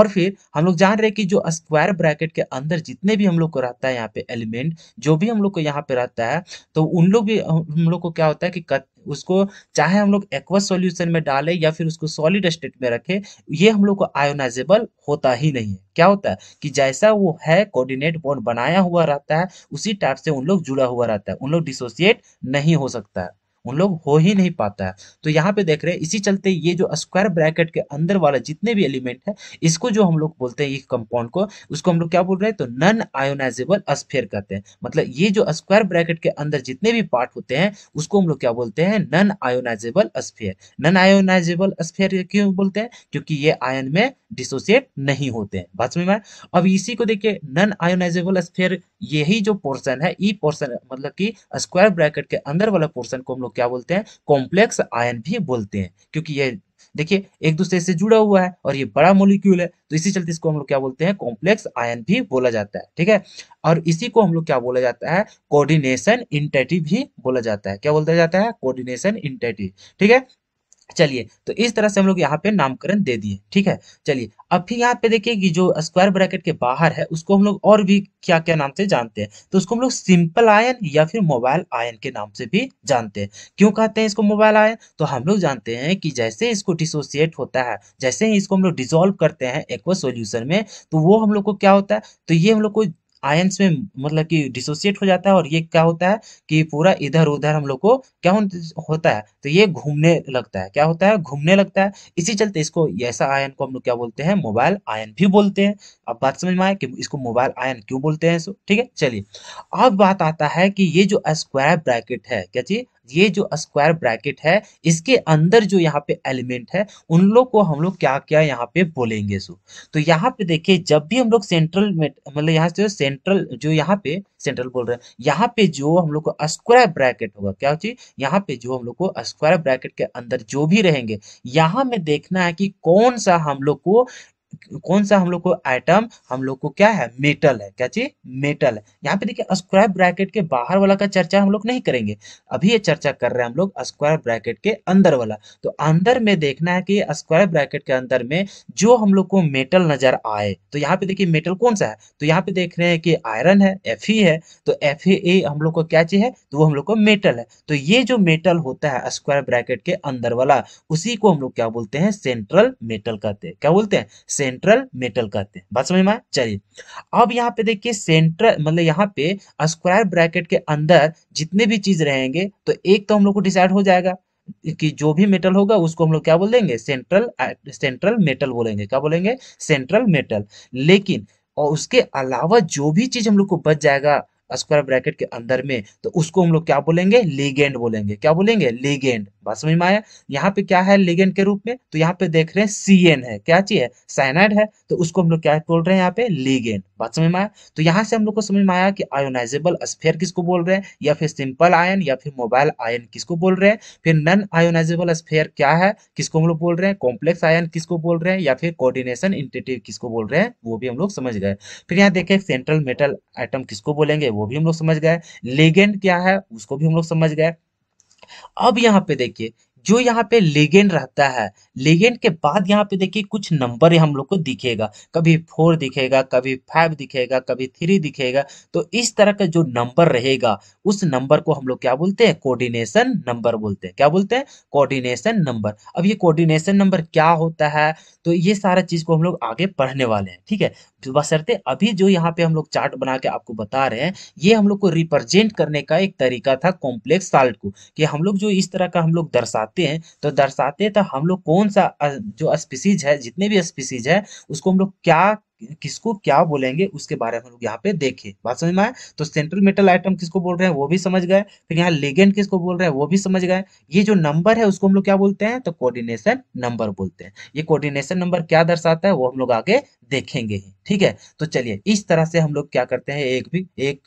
और फिर हम लोग जान रहे हैं कि जो स्क्वायर ब्रैकेट के अंदर जितने भी हम लोग को रहता है यहाँ पे एलिमेंट जो भी हम लोग को यहाँ पे रहता है तो उन लोग भी हम लोग को क्या होता है कि कत, उसको चाहे हम लोग एक्वा सोल्यूशन में डालें या फिर उसको सॉलिड स्टेट में रखें ये हम लोग को आयोनाइजेबल होता ही नहीं है क्या होता है कि जैसा वो है कोऑर्डिनेट बॉन्ड बनाया हुआ रहता है उसी टाइप से उन लोग जुड़ा हुआ रहता है उन लोग डिसोसिएट नहीं हो सकता है उन लोग हो ही नहीं पाता है तो यहाँ पे देख रहे हैं इसी चलते ये जो स्क्वायर ब्रैकेट के अंदर वाला जितने भी एलिमेंट है इसको जो हम लोग बोलते हैं ये कंपाउंड को उसको हम लोग क्या बोल रहे हैं तो नन आयोनाइजेबल स्फेयर कहते हैं मतलब ये जो स्क्वायर ब्रैकेट के अंदर जितने भी पार्ट होते हैं उसको हम लोग क्या बोलते हैं non ionizable sphere non ionizable sphere क्यों बोलते हैं क्योंकि ये आयन में डिसोसिएट नहीं होते हैं बात समझ में अब इसी को देखिए नन आयोनाइजेबल स्फेयर यही जो पोर्सन है ई पोर्सन मतलब की स्क्वायर ब्रैकेट के अंदर वाला पोर्सन को हम लोग क्या बोलते हैं कॉम्प्लेक्स आयन भी बोलते हैं क्योंकि ये देखिए एक दूसरे से जुड़ा हुआ है और ये बड़ा मोलिक्यूल है तो इसी चलते इसको हम लोग क्या बोलते हैं कॉम्प्लेक्स आयन भी बोला जाता है ठीक है और इसी को हम लोग क्या बोला जाता है कोऑर्डिनेशन इंटेटी भी बोला जाता है क्या बोला जाता है कोऑर्डिनेशन इंटेटी ठीक है चलिए तो इस तरह से हम लोग यहाँ पे नामकरण दे दिए ठीक है चलिए अब फिर यहाँ पे देखिए कि जो स्क्वायर ब्रैकेट के बाहर है उसको हम लोग और भी क्या क्या नाम से जानते हैं तो उसको हम लोग सिंपल आयन या फिर मोबाइल आयन के नाम से भी जानते हैं क्यों कहते हैं इसको मोबाइल आयन तो हम लोग जानते हैं कि जैसे इसको डिसोसिएट होता है जैसे ही इसको हम लोग डिजोल्व करते हैं एक्वा सोल्यूशन में तो वो हम लोग को क्या होता है तो ये हम लोग को आयंस में मतलब कि डिसोसिएट हो जाता है और ये क्या होता है कि पूरा इधर उधर हम लोग को क्या होता है तो ये घूमने लगता है क्या होता है घूमने लगता है इसी चलते इसको ऐसा आयन को हम लोग क्या बोलते हैं मोबाइल आयन भी बोलते हैं अब बात समझ में आए कि इसको मोबाइल आयन क्यों बोलते हैं ठीक है चलिए अब बात आता है कि ये जो स्क्वायर ब्रैकेट है क्या चीज ये जो स्क्वायर ब्रैकेट है इसके अंदर जो यहाँ पे एलिमेंट है उन लोग को हम लोग क्या क्या यहाँ पे बोलेंगे सो तो यहाँ पे देखिए जब भी हम लोग सेंट्रल मतलब यहाँ से सेंट्रल जो यहाँ पे सेंट्रल बोल रहे हैं यहाँ पे जो हम लोग को स्क्वायर ब्रैकेट होगा क्या चीज यहाँ पे जो हम लोग को स्क्वायर ब्रैकेट के अंदर जो भी रहेंगे यहाँ में देखना है कि कौन सा हम लोग को कौन सा हम लोग को आइटम हम लोग को क्या है मेटल है क्या चीज मेटल है यहाँ पे देखिए स्क्वायर ब्रैकेट के बाहर वाला का चर्चा हम लोग नहीं करेंगे अभी ये चर्चा कर रहे हैं हम लोग स्क्वायर ब्रैकेट के अंदर वाला तो अंदर में देखना है कि स्क्वायर ब्रैकेट के अंदर में जो हम लोग को मेटल नजर आए तो यहाँ पे देखिए मेटल कौन सा है तो यहाँ पे देख रहे हैं कि आयरन है एफ है तो एफ हम लोग को क्या चीज है तो वो हम लोग को मेटल है तो ये जो मेटल होता है स्क्वायर ब्रैकेट के अंदर वाला उसी को हम लोग क्या बोलते हैं सेंट्रल मेटल कहते हैं क्या बोलते हैं सेंट्रल मेटल कहते हैं बात समझ में चलिए अब यहाँ पे देखिए सेंट्रल मतलब यहाँ पे स्क्वायर ब्रैकेट के अंदर जितने भी चीज रहेंगे तो एक तो हम लोग को डिसाइड हो जाएगा कि जो भी मेटल होगा उसको हम लोग क्या बोल देंगे सेंट्रल सेंट्रल मेटल बोलेंगे क्या बोलेंगे सेंट्रल मेटल लेकिन और उसके अलावा जो भी चीज हम लोग को बच जाएगा स्क्वायर ब्रैकेट के अंदर में तो उसको हम लोग क्या बोलेंगे लीगेंड बोलेंगे क्या बोलेंगे लीगेंड बात समझ में आया यहाँ पे क्या है लिगेंड के रूप में तो यहाँ पे देख रहे हैं सी है क्या चीज है साइनाइड है तो उसको हम लोग क्या बोल रहे हैं यहाँ पे लिगेन बात समझ में आया तो यहाँ से हम लोग को समझ में आया कि आयोनाइजेबल स्फेयर किसको बोल रहे हैं या फिर सिंपल आयन या फिर मोबाइल आयन किसको बोल रहे हैं फिर नन आयोनाइजेबल स्फेयर क्या है किसको हम लोग बोल रहे हैं कॉम्प्लेक्स आयन किसको बोल रहे हैं या फिर कोऑर्डिनेशन इंटेटिव किसको बोल रहे हैं वो भी हम लोग समझ गए फिर यहाँ देखे सेंट्रल मेटल आइटम किसको बोलेंगे वो भी हम लोग समझ गए लिगेंड क्या है उसको भी हम लोग समझ गए अब यहाँ पे देखिए जो यहाँ पे लेगेंड रहता है लेगेंड के बाद यहाँ पे देखिए कुछ नंबर हम लोग को दिखेगा कभी फोर दिखेगा कभी फाइव दिखेगा कभी थ्री दिखेगा तो इस तरह का जो नंबर रहेगा उस नंबर को हम लोग क्या बोलते हैं कोऑर्डिनेशन नंबर बोलते हैं क्या बोलते हैं कोऑर्डिनेशन नंबर अब ये कोऑर्डिनेशन नंबर क्या होता है तो ये सारा चीज को हम लोग आगे पढ़ने वाले हैं ठीक है बसरते अभी जो यहाँ पे हम लोग चार्ट बना के आपको बता रहे हैं ये हम लोग को रिप्रेजेंट करने का एक तरीका था कॉम्प्लेक्स साल्ट को कि हम लोग जो इस तरह का हम लोग दर्शाते हैं तो दर्शाते तो हम लोग कौन सा जो स्पीसीज है जितने भी स्पीसीज है उसको हम लोग क्या किसको क्या बोलेंगे उसके बारे में हम लोग यहाँ पे देखे बात समझ में आए तो सेंट्रल मेटल आइटम किसको बोल रहे हैं वो भी समझ गए फिर यहाँ लेगेंड किसको बोल रहे हैं वो भी समझ गए ये जो नंबर है उसको हम लोग क्या बोलते हैं तो कोऑर्डिनेशन नंबर बोलते हैं ये कोऑर्डिनेशन नंबर क्या दर्शाता है वो हम लोग आगे देखेंगे ही ठीक है तो चलिए इस तरह से हम लोग क्या करते हैं एक भी एक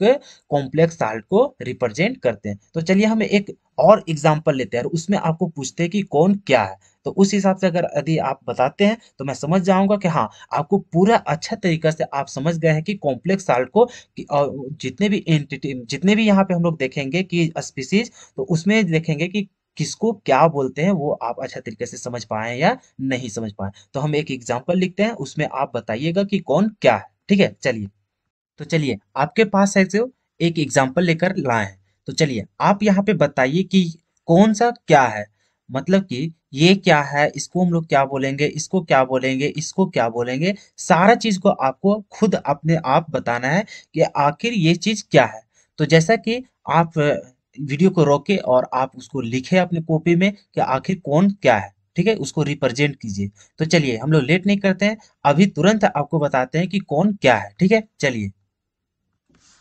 कॉम्प्लेक्स साल्ट को रिप्रेजेंट करते हैं तो चलिए हम एक और एग्जाम्पल लेते हैं और उसमें आपको पूछते हैं कि कौन क्या है तो उस हिसाब से अगर यदि आप बताते हैं तो मैं समझ जाऊंगा कि हाँ आपको पूरा अच्छा तरीका से आप समझ गए हैं कि कॉम्प्लेक्स साल्ट को कि जितने भी एंटिटी जितने भी यहाँ पे हम लोग देखेंगे कि स्पीसीज तो उसमें देखेंगे कि किसको क्या बोलते हैं वो आप अच्छा तरीके से समझ पाए या नहीं समझ पाए तो हम एक एग्जाम्पल लिखते हैं उसमें आप बताइएगा कि कौन क्या है ठीक है चलिए तो चलिए आपके पास है जो एक एग्जाम्पल लेकर लाए हैं तो चलिए आप यहाँ पे बताइए कि कौन सा क्या है मतलब कि ये क्या है इसको हम लोग क्या बोलेंगे इसको क्या बोलेंगे इसको क्या बोलेंगे सारा चीज को आपको खुद अपने आप बताना है कि आखिर ये चीज क्या है तो जैसा कि आप वीडियो को रोके और आप उसको लिखे अपने कॉपी में कि आखिर कौन क्या है ठीक है उसको रिप्रेजेंट कीजिए तो चलिए हम लोग लेट नहीं करते हैं अभी तुरंत आपको बताते हैं कि कौन क्या है ठीक है चलिए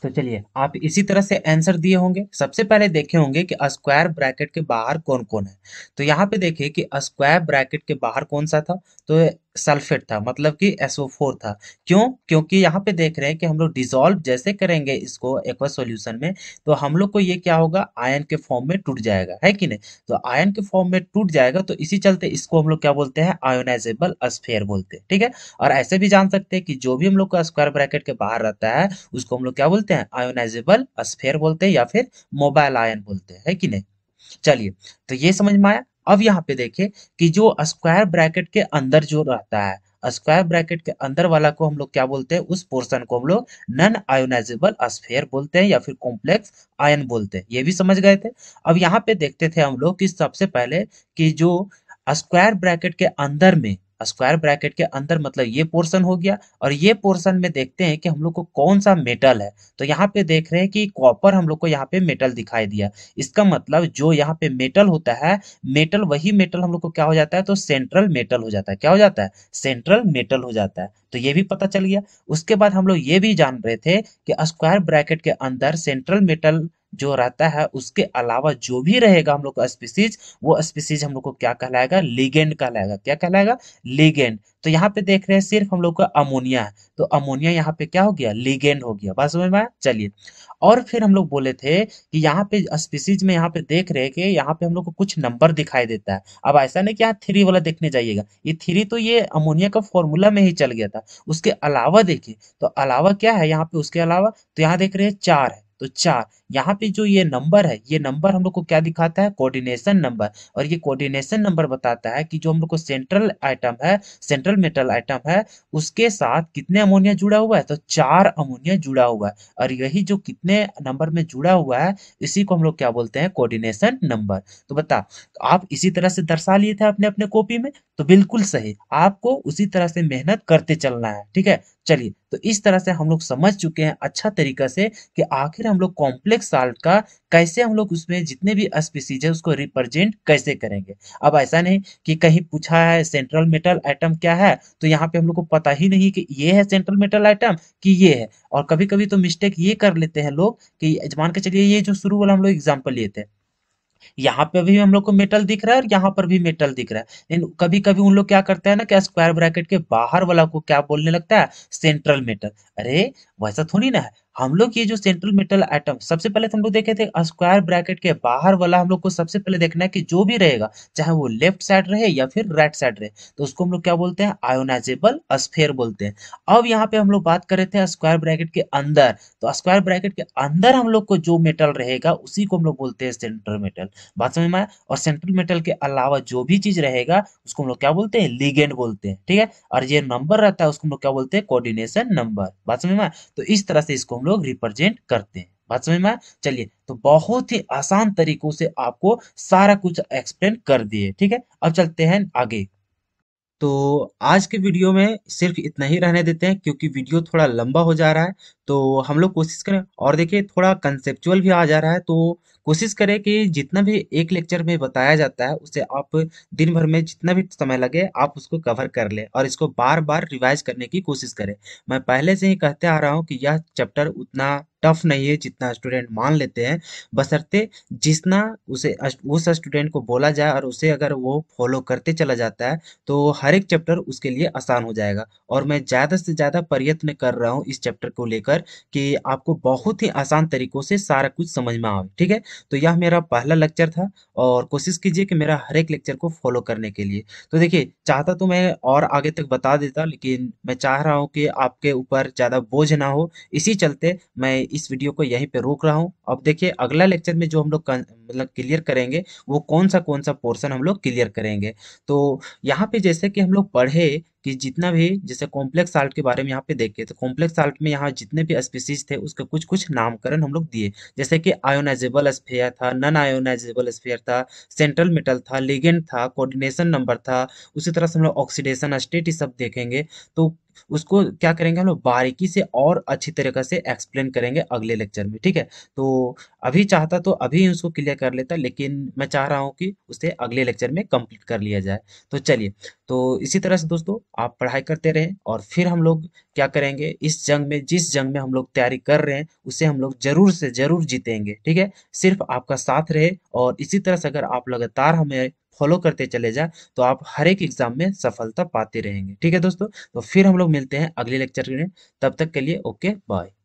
तो चलिए आप इसी तरह से आंसर दिए होंगे सबसे पहले देखे होंगे कि स्क्वायर ब्रैकेट के बाहर कौन कौन है तो यहाँ पे देखिए कि स्क्वायर ब्रैकेट के बाहर कौन सा था तो सल्फेट था मतलब कि SO4 था क्यों क्योंकि यहाँ पे देख रहे हैं कि हम लोग डिजोल्व जैसे करेंगे इसको एक्वा सोल्यूशन में तो हम लोग को ये क्या होगा आयन के फॉर्म में टूट जाएगा है कि नहीं तो आयन के फॉर्म में टूट जाएगा तो इसी चलते इसको हम लोग क्या बोलते हैं आयोनाइजेबल स्फेयर बोलते हैं ठीक है और ऐसे भी जान सकते हैं कि जो भी हम लोग का स्क्वायर ब्रैकेट के बाहर रहता है उसको हम लोग क्या बोलते हैं आयोनाइजेबल स्फेयर बोलते हैं या फिर मोबाइल आयन बोलते हैं है कि नहीं चलिए तो ये समझ में आया अब यहाँ पे देखें कि जो स्क्वायर ब्रैकेट के अंदर जो रहता है स्क्वायर ब्रैकेट के अंदर वाला को हम लोग क्या बोलते हैं उस पोर्शन को हम लोग नन आयोनाइजेबल स्फेयर बोलते हैं या फिर कॉम्प्लेक्स आयन बोलते हैं ये भी समझ गए थे अब यहाँ पे देखते थे हम लोग कि सबसे पहले कि जो स्क्वायर ब्रैकेट के अंदर में स्क्वायर ब्रैकेट के अंदर मतलब ये पोर्शन हो गया और ये पोर्शन में देखते हैं कि हम लोग को कौन सा मेटल है तो यहाँ पे देख रहे हैं कि कॉपर हम लोग को यहाँ पे मेटल दिखाई दिया इसका मतलब जो यहाँ पे मेटल होता है मेटल वही मेटल हम लोग को क्या हो जाता है तो सेंट्रल मेटल हो जाता है क्या हो जाता है सेंट्रल मेटल हो जाता है तो ये भी पता चल गया उसके बाद हम लोग ये भी जान रहे थे कि स्क्वायर ब्रैकेट के अंदर सेंट्रल मेटल जो रहता है उसके अलावा जो भी रहेगा हम लोग का स्पीसीज वो स्पीसीज हम लोग को क्या कहलाएगा लिगेंड कहलाएगा क्या कहलाएगा लिगेंड तो यहाँ पे देख रहे हैं सिर्फ हम लोग का अमोनिया है तो अमोनिया यहाँ पे क्या हो गया लिगेंड हो गया बात समझ में चलिए और फिर हम लोग बोले थे कि यहाँ पे स्पीसीज में यहाँ पे देख रहे कि यहाँ पे हम लोग को कुछ नंबर दिखाई देता है अब ऐसा नहीं कि यहाँ थ्री वाला देखने जाइएगा ये थ्री तो ये अमोनिया का फॉर्मूला में ही चल गया था उसके अलावा देखिए तो अलावा क्या है यहाँ पे उसके अलावा तो यहाँ देख रहे हैं चार है तो चार यहाँ पे जो ये नंबर है ये नंबर हम लोग को क्या दिखाता है कोऑर्डिनेशन नंबर और ये कोऑर्डिनेशन नंबर बताता है कि जो हम लोग को सेंट्रल आइटम है सेंट्रल मेटल आइटम है उसके साथ कितने अमोनिया जुड़ा हुआ है तो चार अमोनिया जुड़ा हुआ है और यही जो कितने नंबर में जुड़ा हुआ है इसी को हम लोग क्या बोलते हैं कोऑर्डिनेशन नंबर तो बता आप इसी तरह से दर्शा लिए थे अपने अपने कॉपी में तो बिल्कुल सही आपको उसी तरह से मेहनत करते चलना है ठीक है चलिए तो इस तरह से हम लोग समझ चुके हैं अच्छा तरीका से कि आखिर हम लोग कॉम्प्लेक्स एक साल का कैसे हम लोग उसमें जितने भी स्पीसीज है उसको रिप्रेजेंट कैसे करेंगे अब ऐसा नहीं कि कहीं पूछा है सेंट्रल मेटल आइटम क्या है तो यहाँ पे हम लोग को पता ही नहीं कि ये है सेंट्रल मेटल आइटम कि ये है और कभी कभी तो मिस्टेक ये कर लेते हैं लोग कि मान के चलिए ये जो शुरू वाला हम लोग एग्जाम्पल लिए थे यहाँ पे भी हम लोग को मेटल दिख रहा है और यहाँ पर भी मेटल दिख रहा है लेकिन कभी कभी उन लोग क्या करते हैं ना कि स्क्वायर ब्रैकेट के बाहर वाला को क्या बोलने लगता है सेंट्रल मेटल अरे वैसा थोड़ी ना है हम लोग ये जो सेंट्रल मेटल आइटम सबसे पहले तो हम लोग देखे थे स्क्वायर ब्रैकेट के बाहर वाला हम लोग को सबसे पहले देखना है कि जो भी रहेगा चाहे वो लेफ्ट साइड रहे या फिर राइट साइड रहे तो उसको हम लोग क्या बोलते हैं आयोनाइजेबल स्फेयर बोलते हैं अब यहाँ पे हम लोग बात कर रहे थे स्क्वायर ब्रैकेट के अंदर तो स्क्वायर ब्रैकेट के अंदर हम लोग को जो मेटल रहेगा उसी को हम लोग बोलते हैं सेंट्रल मेटल बात समझ में आया और सेंट्रल मेटल के अलावा जो भी चीज रहेगा उसको हम लोग क्या बोलते हैं लिगेंड बोलते हैं ठीक है और ये नंबर रहता है उसको हम लोग क्या बोलते हैं कोऑर्डिनेशन नंबर बात समझ में आया तो इस तरह से इसको हम लोग रिप्रेजेंट करते हैं बात समझ में चलिए तो बहुत ही आसान तरीकों से आपको सारा कुछ एक्सप्लेन कर दिए ठीक है अब चलते हैं आगे तो आज के वीडियो में सिर्फ इतना ही रहने देते हैं क्योंकि वीडियो थोड़ा लंबा हो जा रहा है तो हम लोग कोशिश करें और देखिए थोड़ा कंसेप्चुअल भी आ जा रहा है तो कोशिश करें कि जितना भी एक लेक्चर में बताया जाता है उसे आप दिन भर में जितना भी समय लगे आप उसको कवर कर लें और इसको बार बार रिवाइज करने की कोशिश करें मैं पहले से ही कहते आ रहा हूँ कि यह चैप्टर उतना टफ नहीं है जितना स्टूडेंट मान लेते हैं बसरते जितना उसे उस स्टूडेंट को बोला जाए और उसे अगर वो फॉलो करते चला जाता है तो हर एक चैप्टर उसके लिए आसान हो जाएगा और मैं ज़्यादा से ज़्यादा प्रयत्न कर रहा हूँ इस चैप्टर को लेकर पर कि आपको बहुत ही आसान तरीकों से सारा कुछ समझ में आए ठीक है तो यह मेरा पहला लेक्चर था और कोशिश कीजिए कि मेरा हर एक लेक्चर को फॉलो करने के लिए तो देखिए चाहता तो मैं और आगे तक बता देता लेकिन मैं चाह रहा हूँ कि आपके ऊपर ज़्यादा बोझ ना हो इसी चलते मैं इस वीडियो को यहीं पर रोक रहा हूँ अब देखिए अगला लेक्चर में जो हम लोग मतलब क्लियर करेंगे वो कौन सा कौन सा पोर्सन हम लोग क्लियर करेंगे तो यहाँ पे जैसे कि हम लोग पढ़े कि जितना भी जैसे कॉम्प्लेक्स साल्ट के बारे में यहाँ पे देखिए तो कॉम्प्लेक्स साल्ट में यहाँ जितने भी स्पीसीज थे उसका कुछ कुछ नामकरण हम लोग दिए जैसे कि आयोनाइजेबल स्फेयर था नन आयोनाइजेबल स्फेयर था सेंट्रल मेटल था लिगेंड था कोऑर्डिनेशन नंबर था उसी तरह से हम लोग ऑक्सीडेशन स्टेट ये सब देखेंगे तो उसको क्या करेंगे हम लोग बारीकी से और अच्छी तरीके से एक्सप्लेन करेंगे अगले लेक्चर में ठीक है तो अभी चाहता तो अभी उसको क्लियर कर लेता लेकिन मैं चाह रहा हूँ कि उसे अगले लेक्चर में कंप्लीट कर लिया जाए तो चलिए तो इसी तरह से दोस्तों आप पढ़ाई करते रहें और फिर हम लोग क्या करेंगे इस जंग में जिस जंग में हम लोग तैयारी कर रहे हैं उसे हम लोग जरूर से जरूर जीतेंगे ठीक है सिर्फ आपका साथ रहे और इसी तरह से अगर आप लगातार हमें फॉलो करते चले जाए तो आप हर एक एग्जाम में सफलता पाते रहेंगे ठीक है दोस्तों तो फिर हम लोग मिलते हैं अगले लेक्चर में तब तक के लिए ओके बाय